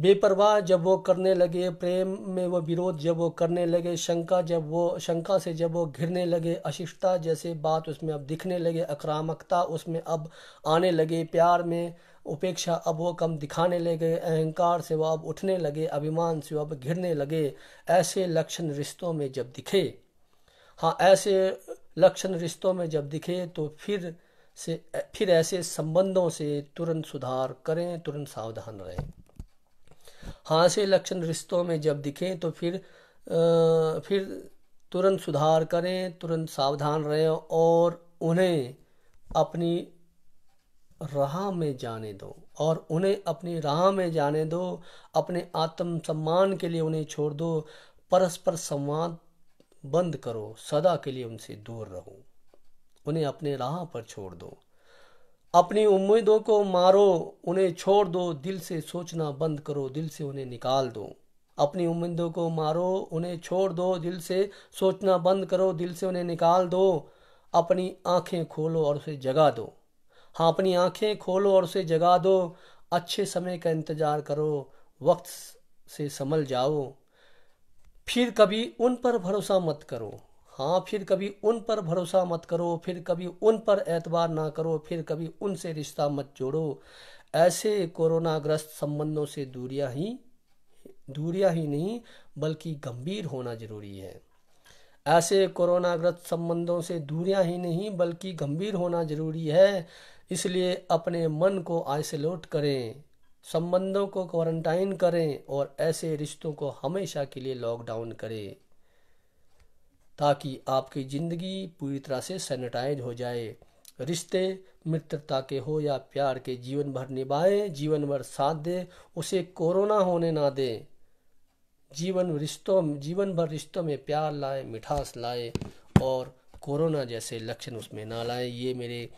बेपरवाह जब वो करने लगे प्रेम में वो विरोध जब वो करने लगे शंका जब वो शंका से जब वो घिरने लगे अशिष्टता जैसे बात उसमें अब दिखने लगे आक्रामकता उसमें अब आने लगे प्यार में उपेक्षा अब वो कम दिखाने लगे अहंकार से वो अब उठने लगे अभिमान से वो अब घिरने लगे ऐसे लक्षण रिश्तों में जब दिखे हाँ ऐसे लक्षण रिश्तों में जब दिखे तो फिर से फिर ऐसे संबंधों से तुरंत सुधार करें तुरंत सावधान रहें हाँ ऐसे लक्षण रिश्तों में जब दिखें तो फिर आ, फिर तुरंत सुधार करें तुरंत सावधान रहें और उन्हें अपनी राह में जाने दो और उन्हें अपनी राह में जाने दो अपने आत्म सम्मान के लिए उन्हें छोड़ दो परस्पर संवाद बंद करो सदा के लिए उनसे दूर रहो उन्हें अपने राह पर छोड़ दो अपनी उम्मीदों को मारो उन्हें छोड़ दो दिल से सोचना बंद करो दिल से उन्हें निकाल दो अपनी उम्मीदों को मारो उन्हें छोड़ दो दिल से सोचना बंद करो दिल से उन्हें निकाल दो अपनी आंखें खोलो और उसे जगा दो हाँ अपनी आंखें खोलो और उसे जगा दो अच्छे समय का इंतज़ार करो वक्त से संभल जाओ फिर कभी उन पर भरोसा मत करो हाँ फिर कभी उन पर भरोसा मत करो फिर कभी उन पर एतबार ना करो फिर कभी उनसे रिश्ता मत जोड़ो ऐसे कोरोनाग्रस्त संबंधों से दूरियां ही दूरियां ही नहीं बल्कि गंभीर होना जरूरी है ऐसे कोरोनाग्रस्त संबंधों से दूरियां ही नहीं बल्कि गंभीर होना जरूरी है इसलिए अपने मन को आइसोलेट करें संबंधों को क्वारंटाइन करें और ऐसे रिश्तों को हमेशा के लिए लॉकडाउन करें ताकि आपकी ज़िंदगी पूरी तरह से सैनिटाइज हो जाए रिश्ते मित्रता के हो या प्यार के जीवन भर निभाएं जीवन भर साथ दें उसे कोरोना होने ना दें जीवन रिश्तों जीवन भर रिश्तों में प्यार लाए मिठास लाए और कोरोना जैसे लक्षण उसमें ना लाए ये मेरे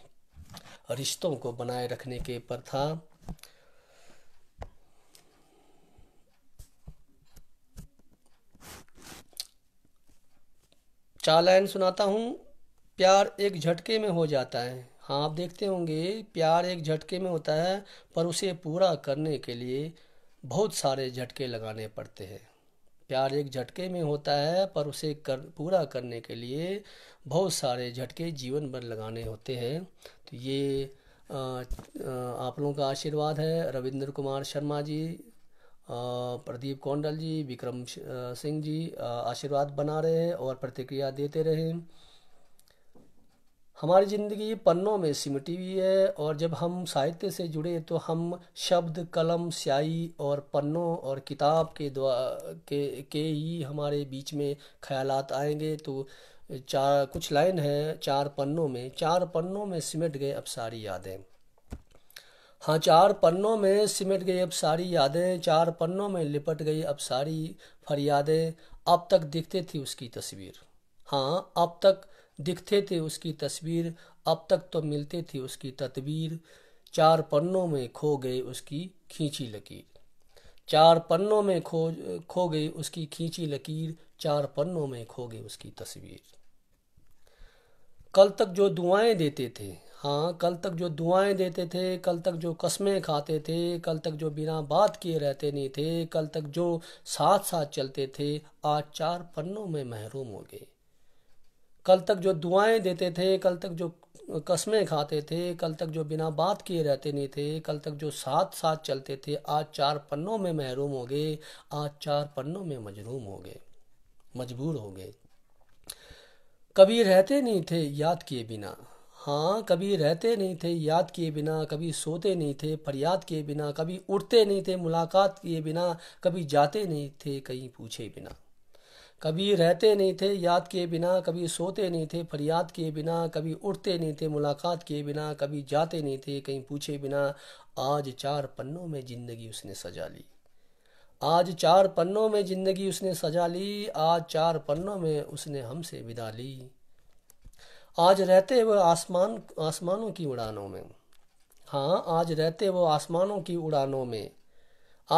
रिश्तों को बनाए रखने के पर था लाइन सुनाता हूँ प्यार एक झटके में हो जाता है हाँ आप देखते होंगे प्यार एक झटके में होता है पर उसे पूरा करने के लिए बहुत सारे झटके लगाने पड़ते हैं प्यार एक झटके में होता है पर उसे कर पूरा करने के लिए बहुत सारे झटके जीवन भर लगाने होते हैं तो ये आ, आ, आप लोगों का आशीर्वाद है रविंद्र कुमार शर्मा जी प्रदीप कौंडल जी विक्रम सिंह जी आशीर्वाद बना रहे हैं और प्रतिक्रिया देते रहे हमारी ज़िंदगी पन्नों में सिमटी हुई है और जब हम साहित्य से जुड़े तो हम शब्द कलम स्याही और पन्नों और किताब के द्वा के के ही हमारे बीच में ख्यालात आएंगे तो चार कुछ लाइन है चार पन्नों में चार पन्नों में सिमट गए अब सारी यादें हाँ चार पन्नों में सिमट गई अब सारी यादें चार पन्नों में लिपट गई अब सारी फरियादें अब तक दिखते थी उसकी तस्वीर हाँ अब तक दिखते थे उसकी तस्वीर अब तक तो मिलते थी उसकी तदबीर चार पन्नों में खो गई उसकी खींची लकीर चार पन्नों में खो खो गई उसकी खींची लकीर चार पन्नों में खो गई उसकी तस्वीर कल तक जो दुआएं देते थे हाँ कल तक जो दुआएं देते थे कल तक जो कस्में खाते थे कल तक जो बिना बात किए रहते नहीं थे कल तक जो साथ साथ चलते थे आज चार पन्नों में महरूम हो गए कल तक जो दुआएं देते थे कल तक जो कस्में खाते थे कल तक जो बिना बात किए रहते नहीं थे कल तक जो साथ साथ चलते थे आज चार पन्नों में महरूम हो गए आज चार पन्नों में मजरूम हो गए मजबूर हो गए कभी रहते नहीं थे याद किए बिना हाँ कभी रहते नहीं थे याद किए बिना कभी सोते नहीं थे फरियाद किए बिना कभी उठते नहीं थे मुलाकात किए बिना कभी जाते नहीं थे कहीं पूछे बिना कभी रहते नहीं थे याद किए बिना कभी सोते नहीं थे फरियाद किए बिना कभी उठते नहीं थे मुलाकात किए बिना कभी जाते नहीं थे कहीं पूछे बिना आज चार पन्नों में ज़िंदगी उसने सजा ली आज चार पन्नों में जिंदगी उसने सजा ली आज चार पन्नों में उसने हमसे विदा ली आज रहते वह आसमान आसमानों की उड़ानों में हाँ आज रहते वह आसमानों की उड़ानों में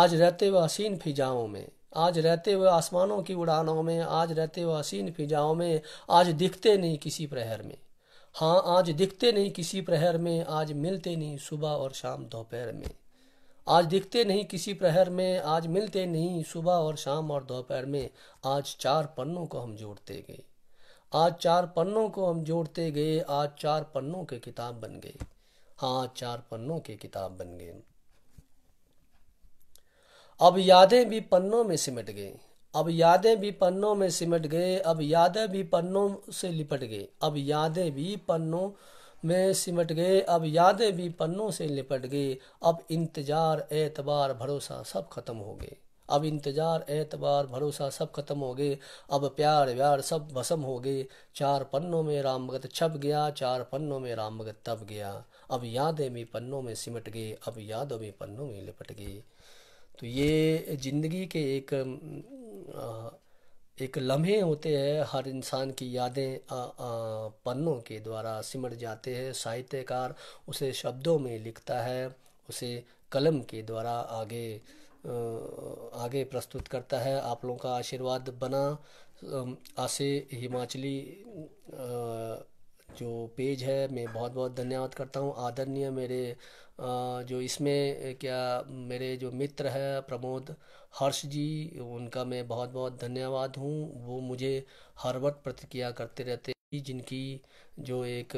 आज रहते वह हसीन फिजाओं में आज रहते हुए आसमानों की उड़ानों में आज रहते हुए हसीन फिजाओं में आज दिखते नहीं किसी प्रहर में हाँ आज दिखते नहीं किसी प्रहर में आज मिलते नहीं सुबह और शाम दोपहर में आज दिखते नहीं किसी प्रहर में आज मिलते नहीं सुबह और शाम और दोपहर में आज चार पन्नों को हम जोड़ते गए आज चार पन्नों को हम जोड़ते गए आज चार पन्नों के किताब बन गए हाँ आज चार पन्नों के किताब बन गए अब यादें भी पन्नों में सिमट गई अब यादें भी पन्नों में सिमट गए अब यादें भी पन्नों से लिपट गए अब यादें भी पन्नों में सिमट गए अब यादें भी पन्नों से लिपट गई अब इंतज़ार एतबार भरोसा सब ख़त्म हो गए अब इंतज़ार एतबार भरोसा सब ख़त्म हो गए अब प्यार व्यार सब भसम हो गए चार पन्नों में राम भगत छप गया चार पन्नों में राम भगत तब गया अब यादें भी पन्नों में सिमट गए अब यादों भी पन्नों में लिपट गए तो ये ज़िंदगी के एक आ, एक लम्हे होते हैं हर इंसान की यादें पन्नों के द्वारा सिमट जाते हैं साहित्यकार उसे शब्दों में लिखता है उसे कलम के द्वारा आगे आगे प्रस्तुत करता है आप लोगों का आशीर्वाद बना आसे हिमाचली जो पेज है मैं बहुत बहुत धन्यवाद करता हूँ आदरणीय मेरे जो इसमें क्या मेरे जो मित्र है प्रमोद हर्ष जी उनका मैं बहुत बहुत धन्यवाद हूँ वो मुझे हर वक्त प्रतिक्रिया करते रहते जिनकी जो एक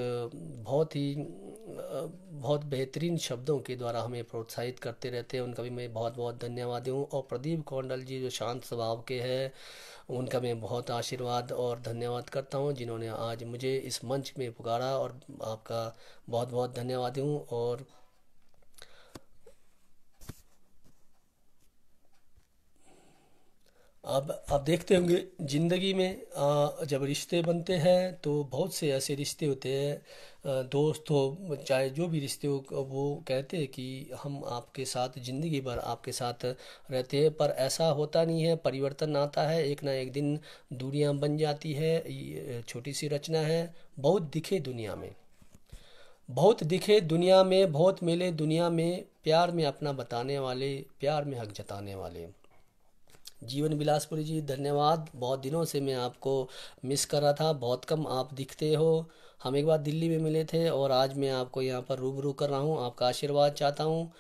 बहुत ही बहुत बेहतरीन शब्दों के द्वारा हमें प्रोत्साहित करते रहते हैं उनका भी मैं बहुत बहुत धन्यवाद हूँ और प्रदीप कौंडल जी जो शांत स्वभाव के हैं उनका मैं बहुत आशीर्वाद और धन्यवाद करता हूँ जिन्होंने आज मुझे इस मंच में पुकारा और आपका बहुत बहुत धन्यवाद हूँ और अब आप देखते होंगे ज़िंदगी में आ, जब रिश्ते बनते हैं तो बहुत से ऐसे रिश्ते होते हैं दोस्त हो चाहे जो भी रिश्ते हो वो कहते हैं कि हम आपके साथ ज़िंदगी भर आपके साथ रहते हैं पर ऐसा होता नहीं है परिवर्तन आता है एक ना एक दिन दूरियां बन जाती है छोटी सी रचना है बहुत दिखे दुनिया में बहुत दिखे दुनिया में बहुत मिले दुनिया में प्यार में अपना बताने वाले प्यार में हक जताने वाले जीवन बिलासपुरी जी धन्यवाद बहुत दिनों से मैं आपको मिस कर रहा था बहुत कम आप दिखते हो हम एक बार दिल्ली में मिले थे और आज मैं आपको यहाँ पर रूबरू कर रहा हूँ आपका आशीर्वाद चाहता हूँ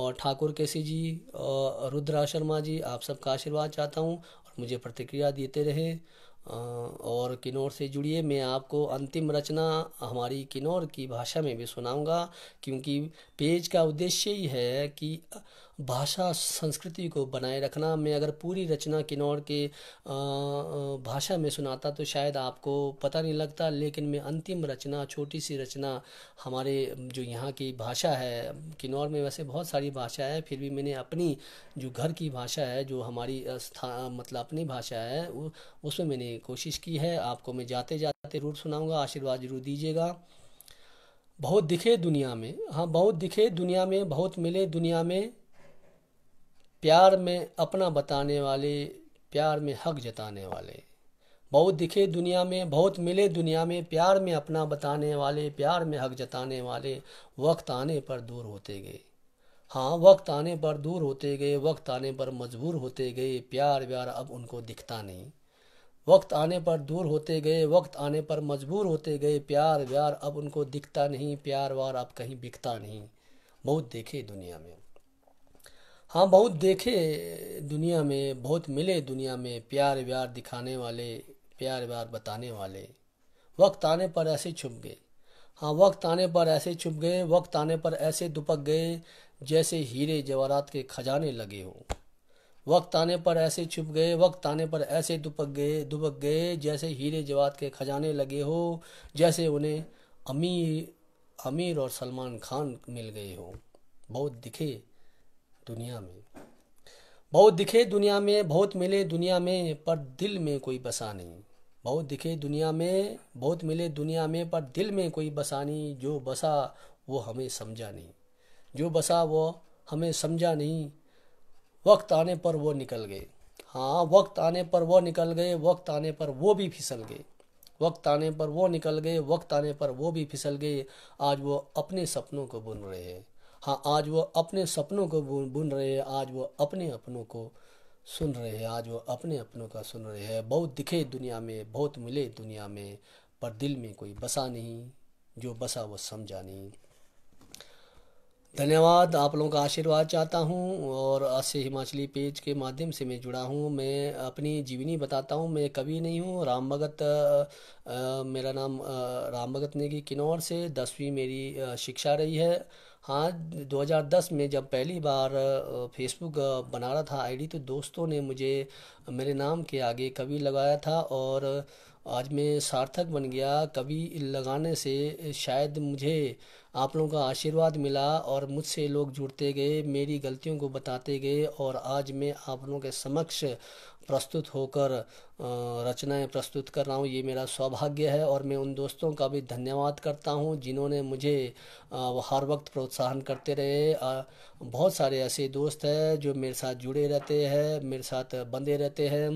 और ठाकुर केसी जी और रुद्रा शर्मा जी आप सबका आशीर्वाद चाहता हूँ और मुझे प्रतिक्रिया देते रहे और किन्नौर से जुड़िए मैं आपको अंतिम रचना हमारी किन्नौर की भाषा में भी सुनाऊंगा क्योंकि पेज का उद्देश्य ही है कि भाषा संस्कृति को बनाए रखना मैं अगर पूरी रचना किन्नौर के भाषा में सुनाता तो शायद आपको पता नहीं लगता लेकिन मैं अंतिम रचना छोटी सी रचना हमारे जो यहाँ की भाषा है किन्नौर में वैसे बहुत सारी भाषा है फिर भी मैंने अपनी जो घर की भाषा है जो हमारी मतलब अपनी भाषा है उसमें मैंने कोशिश की है आपको मैं जाते जाते रूट सुनाऊँगा आशीर्वाद जरूर दीजिएगा बहुत दिखे दुनिया में हाँ बहुत दिखे दुनिया में बहुत मिले दुनिया में प्यार में अपना बताने वाले प्यार में हक जताने वाले बहुत दिखे दुनिया में बहुत मिले दुनिया में प्यार में अपना बताने वाले प्यार में हक जताने वाले वक्त आने पर दूर होते गए हाँ वक्त आने पर दूर होते गए वक्त आने पर मजबूर होते गए प्यार व्यार अब उनको दिखता नहीं वक्त आने पर दूर होते गए वक्त आने पर मजबूर होते गए प्यार व्यार अब उनको दिखता नहीं प्यार व्यार अब कहीं बिकता नहीं बहुत देखे दुनिया में हाँ बहुत देखे दुनिया में बहुत मिले दुनिया में प्यार व्यार दिखाने वाले प्यार व्यार बताने वाले वक्त आने पर ऐसे छुप गए हाँ वक्त आने पर ऐसे छुप गए वक्त आने पर ऐसे दुपक गए जैसे हीरे जवारात के खजाने लगे हो वक्त आने पर ऐसे छुप गए वक्त आने पर ऐसे दुपक गए दुबक गए जैसे हीरे जवात के खजाने लगे हो जैसे उन्हें अमीर अमीर और सलमान खान मिल गए हो बहुत दिखे दुनिया में बहुत दिखे दुनिया में बहुत मिले दुनिया में पर दिल में कोई बसा नहीं बहुत दिखे दुनिया में बहुत मिले दुनिया में पर दिल में कोई बसा नहीं जो बसा वो हमें समझा नहीं जो बसा वो हमें समझा नहीं वक्त आने पर वो निकल गए हाँ वक्त आने पर वो निकल गए वक्त आने पर वो भी फिसल गए वक्त आने पर वो निकल गए वक्त आने पर वो भी फिसल गए आज वो अपने सपनों को बुन रहे हैं हाँ आज वो अपने सपनों को बुन रहे हैं आज वो अपने अपनों को सुन रहे हैं आज वो अपने अपनों का सुन रहे हैं बहुत दिखे दुनिया में बहुत मिले दुनिया में पर दिल में कोई बसा नहीं जो बसा वो समझा नहीं धन्यवाद आप लोगों का आशीर्वाद चाहता हूँ और असे हिमाचली पेज के माध्यम से मैं जुड़ा हूँ मैं अपनी जीवनी बताता हूँ मैं कवि नहीं हूँ राम भगत मेरा नाम राम भगत नेगी किन्नौर से दसवीं मेरी शिक्षा रही है हाँ 2010 में जब पहली बार फेसबुक बना रहा था आईडी तो दोस्तों ने मुझे मेरे नाम के आगे कवि लगाया था और आज मैं सार्थक बन गया कवि लगाने से शायद मुझे आप लोगों का आशीर्वाद मिला और मुझसे लोग जुड़ते गए मेरी गलतियों को बताते गए और आज मैं आप लोगों के समक्ष प्रस्तुत होकर रचनाएं प्रस्तुत कर रहा हूँ ये मेरा सौभाग्य है और मैं उन दोस्तों का भी धन्यवाद करता हूँ जिन्होंने मुझे हर वक्त प्रोत्साहन करते रहे बहुत सारे ऐसे दोस्त हैं जो मेरे साथ जुड़े रहते हैं मेरे साथ बंधे रहते हैं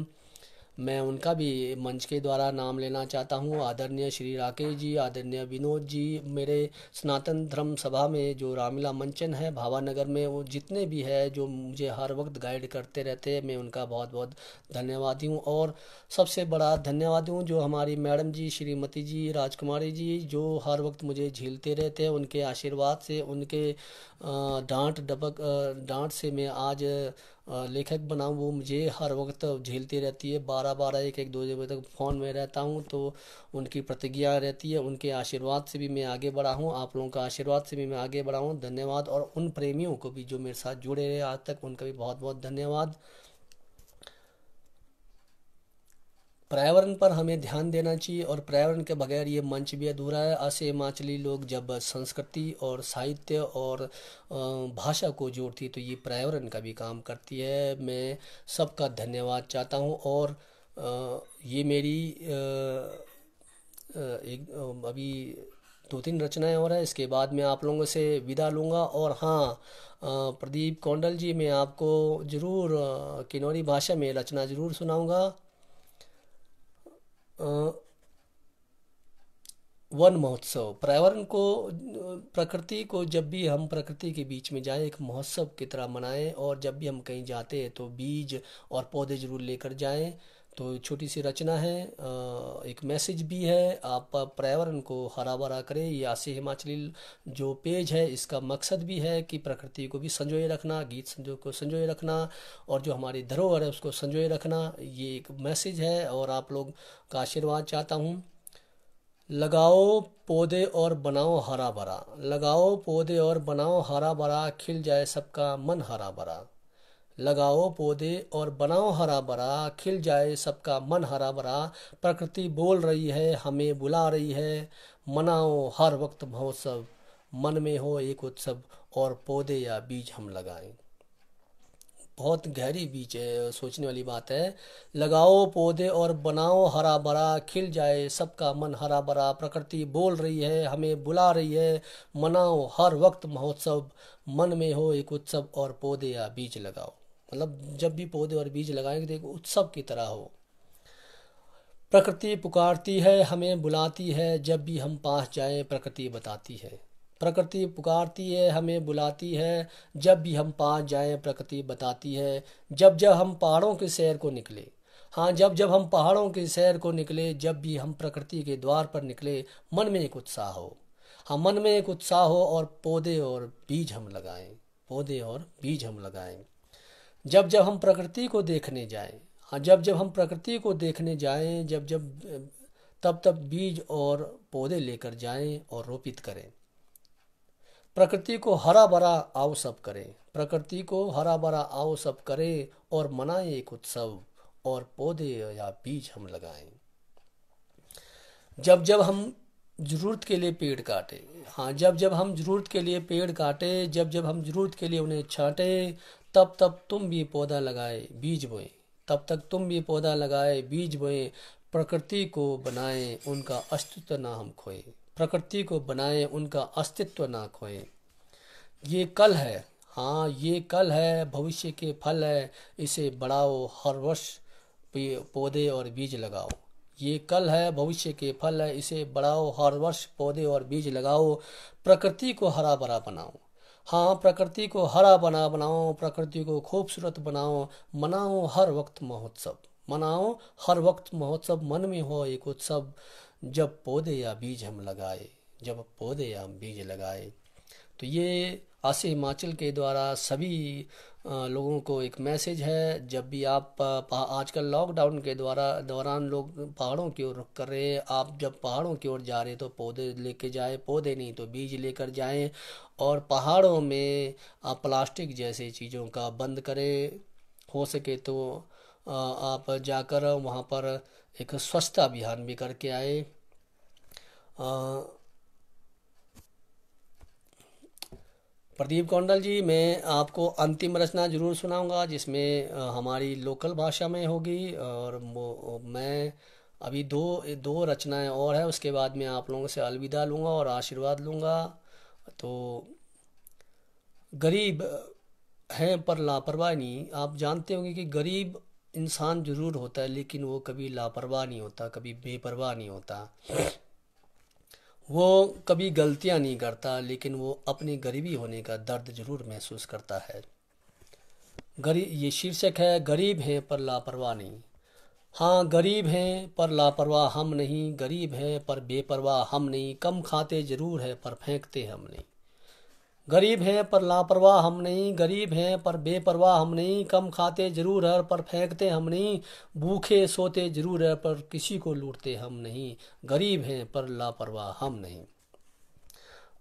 मैं उनका भी मंच के द्वारा नाम लेना चाहता हूँ आदरणीय श्री राकेश जी आदरणीय विनोद जी मेरे सनातन धर्म सभा में जो रामीला मंचन है भावानगर में वो जितने भी है जो मुझे हर वक्त गाइड करते रहते हैं मैं उनका बहुत बहुत धन्यवाद हूँ और सबसे बड़ा धन्यवाद हूँ जो हमारी मैडम जी श्रीमती जी राजकुमारी जी जो हर वक्त मुझे झेलते रहते हैं उनके आशीर्वाद से उनके डांट डबक डांट से मैं आज लेखक बनाऊँ वो मुझे हर वक्त झेलती रहती है बारह बारह एक एक दो दो बजे तक फ़ोन में रहता हूँ तो उनकी प्रतिज्ञा रहती है उनके आशीर्वाद से भी मैं आगे बढ़ा हूँ आप लोगों का आशीर्वाद से भी मैं आगे बढ़ा हूँ धन्यवाद और उन प्रेमियों को भी जो मेरे साथ जुड़े रहे आज तक उनका भी बहुत बहुत धन्यवाद पर्यावरण पर हमें ध्यान देना चाहिए और पर्यावरण के बगैर ये मंच भी अधूरा है ऐसे हिमाचली लोग जब संस्कृति और साहित्य और भाषा को जोड़ती तो ये पर्यावरण का भी काम करती है मैं सबका धन्यवाद चाहता हूँ और ये मेरी एक अभी दो तीन रचनाएं और है इसके बाद मैं आप लोगों से विदा लूँगा और हाँ प्रदीप कौंडल जी मैं आपको ज़रूर किन्नौरी भाषा में रचना ज़रूर सुनाऊँगा वन महोत्सव पर्यावरण को प्रकृति को जब भी हम प्रकृति के बीच में जाएं एक महोत्सव की तरह मनाएं और जब भी हम कहीं जाते हैं तो बीज और पौधे ज़रूर लेकर जाएं तो छोटी सी रचना है एक मैसेज भी है आप पर्यावरण को हरा भरा करें ये आसी हिमाचली जो पेज है इसका मकसद भी है कि प्रकृति को भी संजोए रखना गीत संजो को संजोए रखना और जो हमारी धरोहर है उसको संजोए रखना ये एक मैसेज है और आप लोग का आशीर्वाद चाहता हूँ लगाओ पौधे और बनाओ हरा भरा लगाओ पौधे और बनाओ हरा भरा खिल जाए सबका मन हरा भरा लगाओ पौधे और बनाओ हरा भरा खिल जाए सबका मन हरा भरा प्रकृति बोल रही है हमें बुला रही है मनाओ हर वक्त महोत्सव मन में हो एक उत्सव और पौधे या बीज हम लगाएं बहुत गहरी बीज है सोचने वाली बात है लगाओ पौधे और बनाओ हरा भरा खिल जाए सबका मन हरा भरा प्रकृति बोल रही है हमें बुला रही है मनाओ हर वक्त महोत्सव मन में हो एक उत्सव और पौधे या बीज लगाओ मतलब जब भी पौधे और बीज लगाएंगे देखो तो उत्सव की तरह हो प्रकृति पुकारती है हमें बुलाती है जब भी हम पास जाएं प्रकृति बताती है प्रकृति पुकारती है हमें बुलाती है जब भी हम पास जाएं प्रकृति बताती है जब जब हम पहाड़ों के सैर को निकले हाँ जब जब हम पहाड़ों के सैर को निकले जब भी हम प्रकृति के द्वार पर निकले मन में एक उत्साह हो हाँ मन में एक उत्साह हो और पौधे और बीज हम लगाएं पौधे और बीज हम लगाएं जब जब हम प्रकृति को देखने जाएं हाँ, जब जब हम प्रकृति को देखने जाएं जब जब तब तब बीज और पौधे लेकर जाएं और रोपित करें प्रकृति को हरा भरा आओ सब करें प्रकृति को हरा भरा आओ सब करें और मनाएं एक उत्सव और पौधे या बीज हम लगाएं जब जब हम ज़रूरत के लिए पेड़ काटें हाँ जब जब हम ज़रूरत के लिए पेड़ काटें जब जब हम ज़रूरत के लिए उन्हें छाटें तब तब तुम भी पौधा लगाए बीज बोए तब तक तुम भी पौधा लगाए बीज बोए प्रकृति को बनाए उनका अस्तित्व ना हम खोए प्रकृति को बनाए उनका अस्तित्व ना खोए ये कल है हाँ ये कल है भविष्य के फल है इसे बढ़ाओ हर वर्ष पौधे और बीज लगाओ ये कल है भविष्य के फल है इसे बढ़ाओ हर वर्ष पौधे और बीज लगाओ प्रकृति को हरा भरा बनाओ हाँ प्रकृति को हरा बना बनाओ प्रकृति को खूबसूरत बनाओ मनाओ हर वक्त महोत्सव मनाओ हर वक्त महोत्सव मन में हो एक उत्सव जब पौधे या बीज हम लगाए जब पौधे या हम बीज लगाए तो ये आसे हिमाचल के द्वारा सभी लोगों को एक मैसेज है जब भी आप आजकल लॉकडाउन के द्वारा दौरान लोग पहाड़ों की ओर रुख कर रहे हैं आप जब पहाड़ों की ओर जा रहे तो पौधे लेके जाएं पौधे नहीं तो बीज लेकर जाएं और पहाड़ों में आप प्लास्टिक जैसे चीज़ों का बंद करें हो सके तो आप जाकर वहाँ पर एक स्वच्छता अभियान भी करके आए प्रदीप कौंडल जी मैं आपको अंतिम रचना जरूर सुनाऊंगा जिसमें हमारी लोकल भाषा में होगी और मैं अभी दो दो रचनाएं और है उसके बाद मैं आप लोगों से अलविदा लूँगा और आशीर्वाद लूँगा तो गरीब हैं पर लापरवाह नहीं आप जानते होंगे कि गरीब इंसान ज़रूर होता है लेकिन वो कभी लापरवाह नहीं होता कभी बेपरवाह नहीं होता वो कभी गलतियां नहीं करता लेकिन वो अपनी गरीबी होने का दर्द जरूर महसूस करता है गरीब ये शीर्षक है गरीब हैं पर लापरवाह नहीं हाँ गरीब हैं पर लापरवाह हम नहीं गरीब हैं पर बेपरवाह हम नहीं कम खाते जरूर है पर फेंकते हम नहीं गरीब हैं पर लापरवाह हम नहीं गरीब हैं पर बेपरवाह हम नहीं कम खाते जरूर हर पर फेंकते हम नहीं भूखे सोते जरूर है पर किसी को लूटते हम नहीं गरीब हैं पर लापरवाह हम नहीं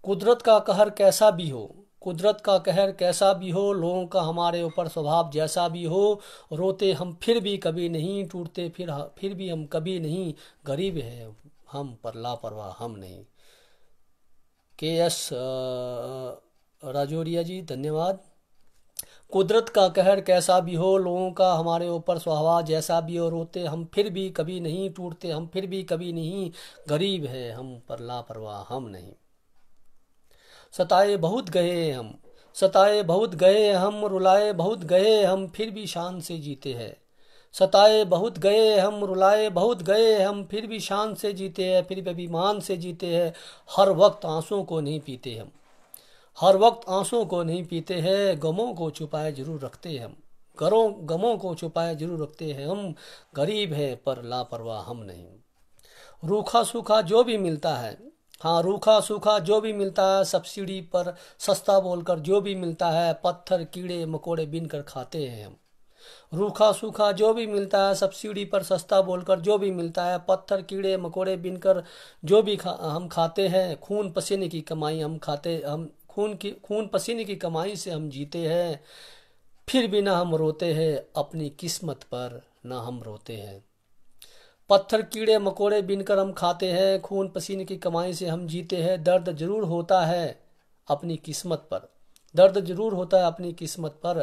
कुदरत का कहर कैसा भी हो कुदरत का कहर कैसा भी हो लोगों का हमारे ऊपर स्वभाव जैसा भी हो रोते हम फिर भी कभी नहीं टूटते फिर फिर भी हम कभी नहीं गरीब हैं हम पर लापरवाह हम नहीं के एस राजौरिया जी धन्यवाद कुदरत का कहर कैसा भी हो लोगों का हमारे ऊपर स्वभाव जैसा भी हो रोते हम फिर भी कभी नहीं टूटते हम फिर भी कभी नहीं गरीब हैं हम पर लापरवाह हम नहीं सताए बहुत गए हम सताए बहुत गए हम रुलाए बहुत गए हम फिर भी शान से जीते हैं सताए बहुत गए हम रुलाए बहुत गए हम फिर भी शान से जीते हैं फिर भी अभिमान से जीते हैं हर वक्त आंसुओं को नहीं पीते हम हर वक्त आंसुओं को नहीं पीते हैं गमों को छुपाए जरूर रखते हैं हम घरों गमों को छुपाए जरूर रखते हैं हम गरीब हैं पर लापरवाह हम नहीं रूखा सूखा जो भी मिलता है हाँ रूखा सूखा जो भी मिलता है सब्सिडी पर सस्ता बोलकर जो भी मिलता है पत्थर कीड़े मकोड़े बीन कर खाते हैं हम रूखा सूखा जो भी मिलता है सब्सिडी पर सस्ता बोलकर जो भी मिलता है पत्थर कीड़े मकोड़े बीन कर जो भी खा हम खाते हैं खून पसीने की कमाई हम खाते हम खून की खून पसीने की कमाई से हम जीते हैं फिर भी ना हम रोते हैं अपनी किस्मत पर ना हम रोते हैं पत्थर कीड़े मकोड़े बिनकर हम खाते हैं खून पसीने की कमाई से हम जीते हैं दर्द जरूर होता है अपनी किस्मत पर दर्द जरूर होता है अपनी किस्मत पर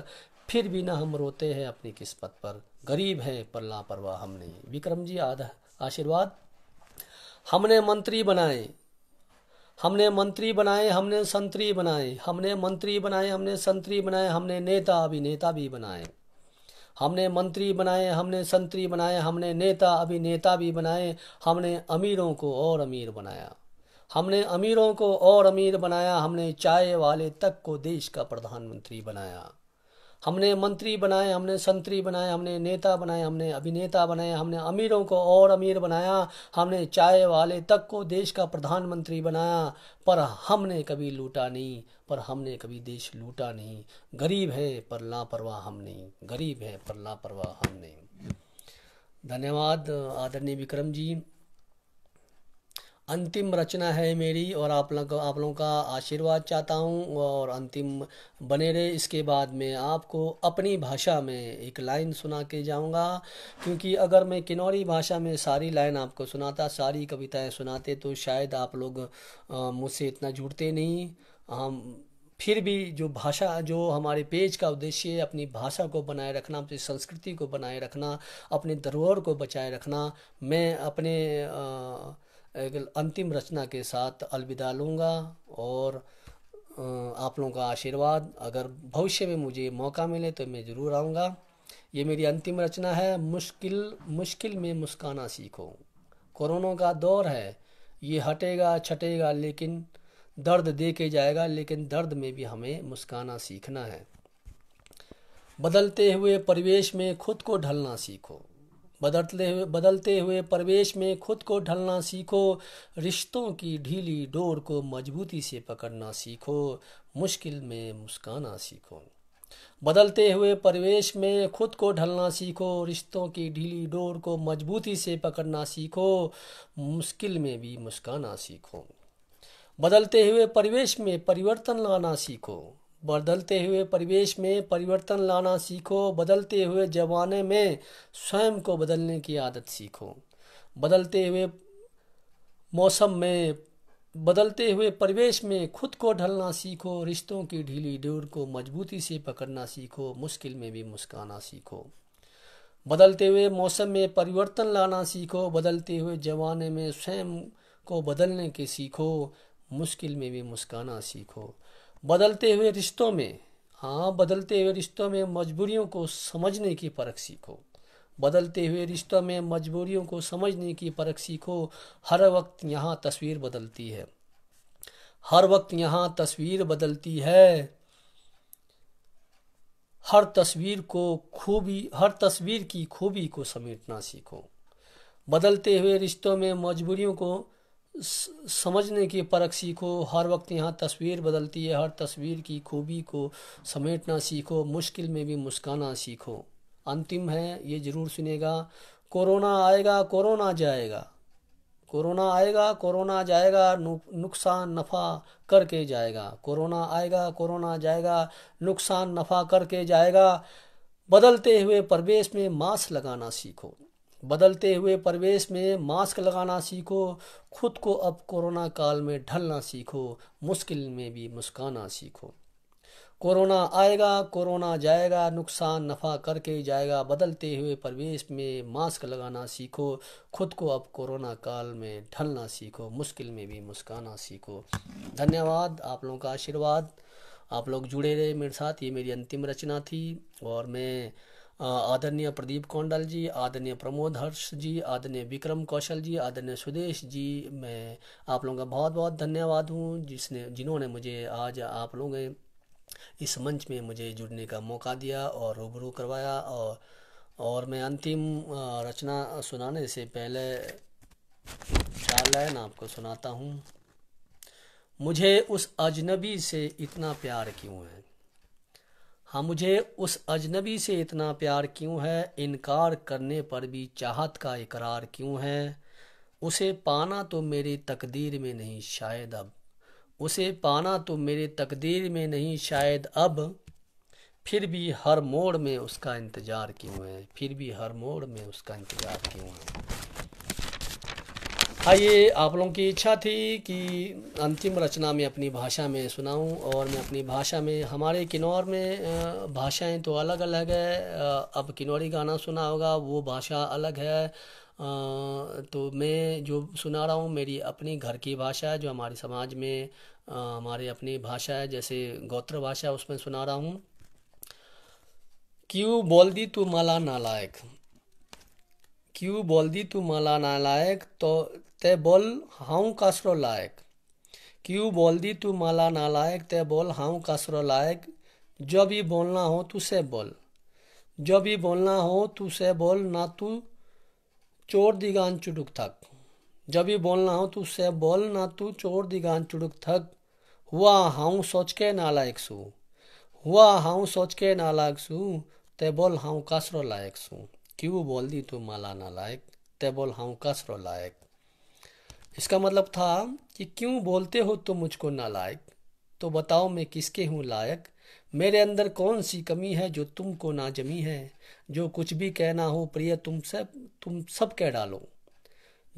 फिर भी ना हम रोते हैं अपनी किस्मत पर गरीब हैं पर लापरवाह हम नहीं विक्रम जी आधा आशीर्वाद हमने मंत्री बनाए हमने मंत्री बनाए हमने संतरी बनाए हमने मंत्री बनाए हमने संतरी बनाए हमने नेता अभिनेता भी बनाए हमने मंत्री बनाए हमने संतरी बनाए हमने नेता अभिनेता भी बनाए हमने अमीरों को और अमीर बनाया हमने अमीरों को और अमीर बनाया हमने चाय वाले तक को देश का प्रधानमंत्री बनाया हमने मंत्री बनाए हमने संतरी बनाए हमने नेता बनाए हमने अभिनेता बनाए हमने अमीरों को और अमीर बनाया हमने चाय वाले तक को देश का प्रधानमंत्री बनाया पर हमने कभी लूटा नहीं पर हमने कभी देश लूटा नहीं गरीब है पर लापरवाह हम नहीं गरीब है पर लापरवाह हम नहीं धन्यवाद आदरणीय विक्रम जी अंतिम रचना है मेरी और आप लोग आप लोगों का आशीर्वाद चाहता हूँ और अंतिम बने रहे इसके बाद मैं आपको अपनी भाषा में एक लाइन सुना के जाऊँगा क्योंकि अगर मैं किन्नौरी भाषा में सारी लाइन आपको सुनाता सारी कविताएं सुनाते तो शायद आप लोग मुझसे इतना जुड़ते नहीं हम फिर भी जो भाषा जो हमारे पेज का उद्देश्य है अपनी भाषा को बनाए रखना अपनी संस्कृति को बनाए रखना अपने धरोहर को बचाए रखना मैं अपने आ, एक अंतिम रचना के साथ अलविदा लूँगा और आप लोगों का आशीर्वाद अगर भविष्य में मुझे मौका मिले तो मैं ज़रूर आऊँगा ये मेरी अंतिम रचना है मुश्किल मुश्किल में मुस्काना सीखो कोरोना का दौर है ये हटेगा छटेगा लेकिन दर्द दे के जाएगा लेकिन दर्द में भी हमें मुस्काना सीखना है बदलते हुए परिवेश में खुद को ढलना सीखो बदलते हुए बदलते हुए परवेश में खुद को ढलना सीखो रिश्तों की ढीली डोर को मजबूती से पकड़ना सीखो मुश्किल में मुस्काना सीखो बदलते हुए परिवेश में खुद को ढलना सीखो रिश्तों की ढीली डोर को मजबूती से पकड़ना सीखो मुश्किल में भी मुस्काना सीखो बदलते हुए परिवेश में परिवर्तन लाना सीखो बदलते हुए परिवेश में परिवर्तन लाना सीखो बदलते हुए जमाने में स्वयं को बदलने की आदत सीखो बदलते हुए मौसम में बदलते हुए परिवेश में खुद को ढलना सीखो रिश्तों की ढीली डोर को मजबूती से पकड़ना सीखो मुश्किल में भी मुस्काना सीखो बदलते हुए मौसम में परिवर्तन लाना सीखो बदलते हुए जमाने में स्वयं को बदलने के सीखो मुश्किल में भी मुस्काना सीखो बदलते हुए रिश्तों में हाँ बदलते हुए रिश्तों में मजबूरियों को समझने की परख सीखो बदलते हुए रिश्तों में मजबूरियों को समझने की परख सीखो हर वक्त यहाँ तस्वीर बदलती है हर वक्त यहाँ तस्वीर बदलती है हर तस्वीर को खूबी हर तस्वीर की खूबी को समेटना सीखो बदलते हुए रिश्तों में मजबूरियों को समझने की परख सीखो हर वक्त यहाँ तस्वीर बदलती है हर तस्वीर की खूबी को समेटना सीखो मुश्किल में भी मुस्काना सीखो अंतिम है ये ज़रूर सुनेगा कोरोना आएगा कोरोना जाएगा कोरोना आएगा कोरोना जाएगा नुकसान नफ़ा करके जाएगा कोरोना आएगा कोरोना जाएगा नुकसान नफ़ा करके जाएगा बदलते हुए परवेश में मास्क लगाना सीखो बदलते हुए परिवेश में मास्क लगाना सीखो खुद को अब कोरोना काल में ढलना सीखो मुश्किल में भी मुस्काना सीखो कोरोना आएगा कोरोना जाएगा नुकसान नफ़ा करके जाएगा बदलते हुए परिवेश में मास्क लगाना सीखो खुद को अब कोरोना काल में ढलना सीखो मुश्किल में भी मुस्काना सीखो धन्यवाद आप लोगों का आशीर्वाद आप लोग जुड़े रहे मेरे साथ ये मेरी अंतिम रचना थी और मैं आदरणीय प्रदीप कौंडल जी आदरणीय प्रमोद हर्ष जी आदरणीय विक्रम कौशल जी आदरणीय सुदेश जी मैं आप लोगों का बहुत बहुत धन्यवाद हूँ जिसने जिन्होंने मुझे आज आप लोगों इस मंच में मुझे जुड़ने का मौका दिया और रूबरू करवाया और और मैं अंतिम रचना सुनाने से पहले चार लाइन आपको सुनाता हूँ मुझे उस अजनबी से इतना प्यार क्यों है हाँ मुझे उस अजनबी से इतना प्यार क्यों है इनकार करने पर भी चाहत का इकरार क्यों है उसे पाना तो मेरी तकदीर में नहीं शायद अब उसे पाना तो मेरी तकदीर में नहीं शायद अब फिर भी हर मोड़ में उसका इंतज़ार क्यों है फिर भी हर मोड़ में उसका इंतज़ार क्यों है हाँ ये आप लोगों की इच्छा थी कि अंतिम रचना में अपनी भाषा में सुनाऊं और मैं अपनी भाषा में हमारे किन्नौर में भाषाएं तो अलग अलग है अब किन्नौरी गाना सुना होगा वो भाषा अलग है तो मैं जो सुना रहा हूँ मेरी अपनी घर की भाषा है जो हमारे समाज में हमारी अपनी भाषा है जैसे गोत्र भाषा उसमें सुना रहा हूँ क्यों बोल दी तू माला नालायक क्यों बोल दी तू माला नालायक तो ते बोल हांव कासरो लायक क्यों बोल दी तू माला ना लायक ते बोल हाँ कासरो लायक जो भी बोलना हो तू से बोल जो भी बोलना हो तू से बोल ना तू चोर दिगान चुड़ुक थक जब भी बोलना हो तू से बोल ना तू चोर दिगान चुड़क थक हुआ हाउ सोच के ना लायक सु हुआ हाउ सोच के ना लायक सू ते बोल हाउ कसरो लायक सू क्यों बोल दी तू माला ना लायक ते बोल हाउ कसरो लायक इसका मतलब था कि क्यों बोलते हो तुम तो मुझको नालायक तो बताओ मैं किसके हूँ लायक मेरे अंदर कौन सी कमी है जो तुमको ना जमी है जो कुछ भी कहना हो प्रिय तुम सब तुम सब कह डालो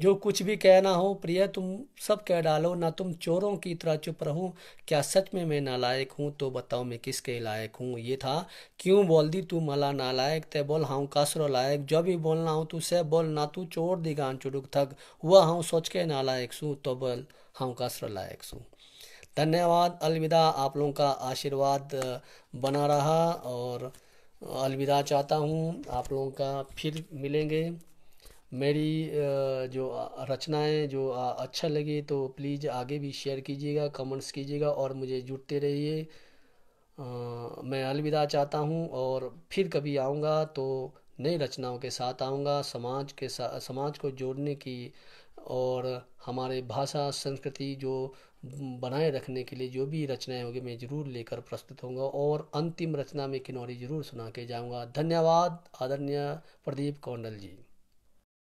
जो कुछ भी कहना हो प्रिय तुम सब कह डालो ना तुम चोरों की तरह चुप रहो क्या सच में मैं नालायक हूँ तो बताओ मैं किसके लायक हूँ ये था क्यों बोल दी तू मला नालायक ते बोल हाँ कासरो लायक जो भी बोलना हो तू से बोल ना तू चोर दी गान चुड़ुक थक वह हाँ सोच के नालायक सू तो बोल हाँ कासरो लायक सू धन्यवाद अलविदा आप लोगों का आशीर्वाद बना रहा और अलविदा चाहता हूँ आप लोगों का फिर मिलेंगे मेरी जो रचनाएं जो अच्छा लगे तो प्लीज़ आगे भी शेयर कीजिएगा कमेंट्स कीजिएगा और मुझे जुड़ते रहिए मैं अलविदा चाहता हूँ और फिर कभी आऊँगा तो नई रचनाओं के साथ आऊँगा समाज के साथ समाज को जोड़ने की और हमारे भाषा संस्कृति जो बनाए रखने के लिए जो भी रचनाएं होंगी मैं ज़रूर लेकर प्रस्तुत होंगे और अंतिम रचना में किनौरी ज़रूर सुना के जाऊँगा धन्यवाद आदरणीय प्रदीप कौंडल जी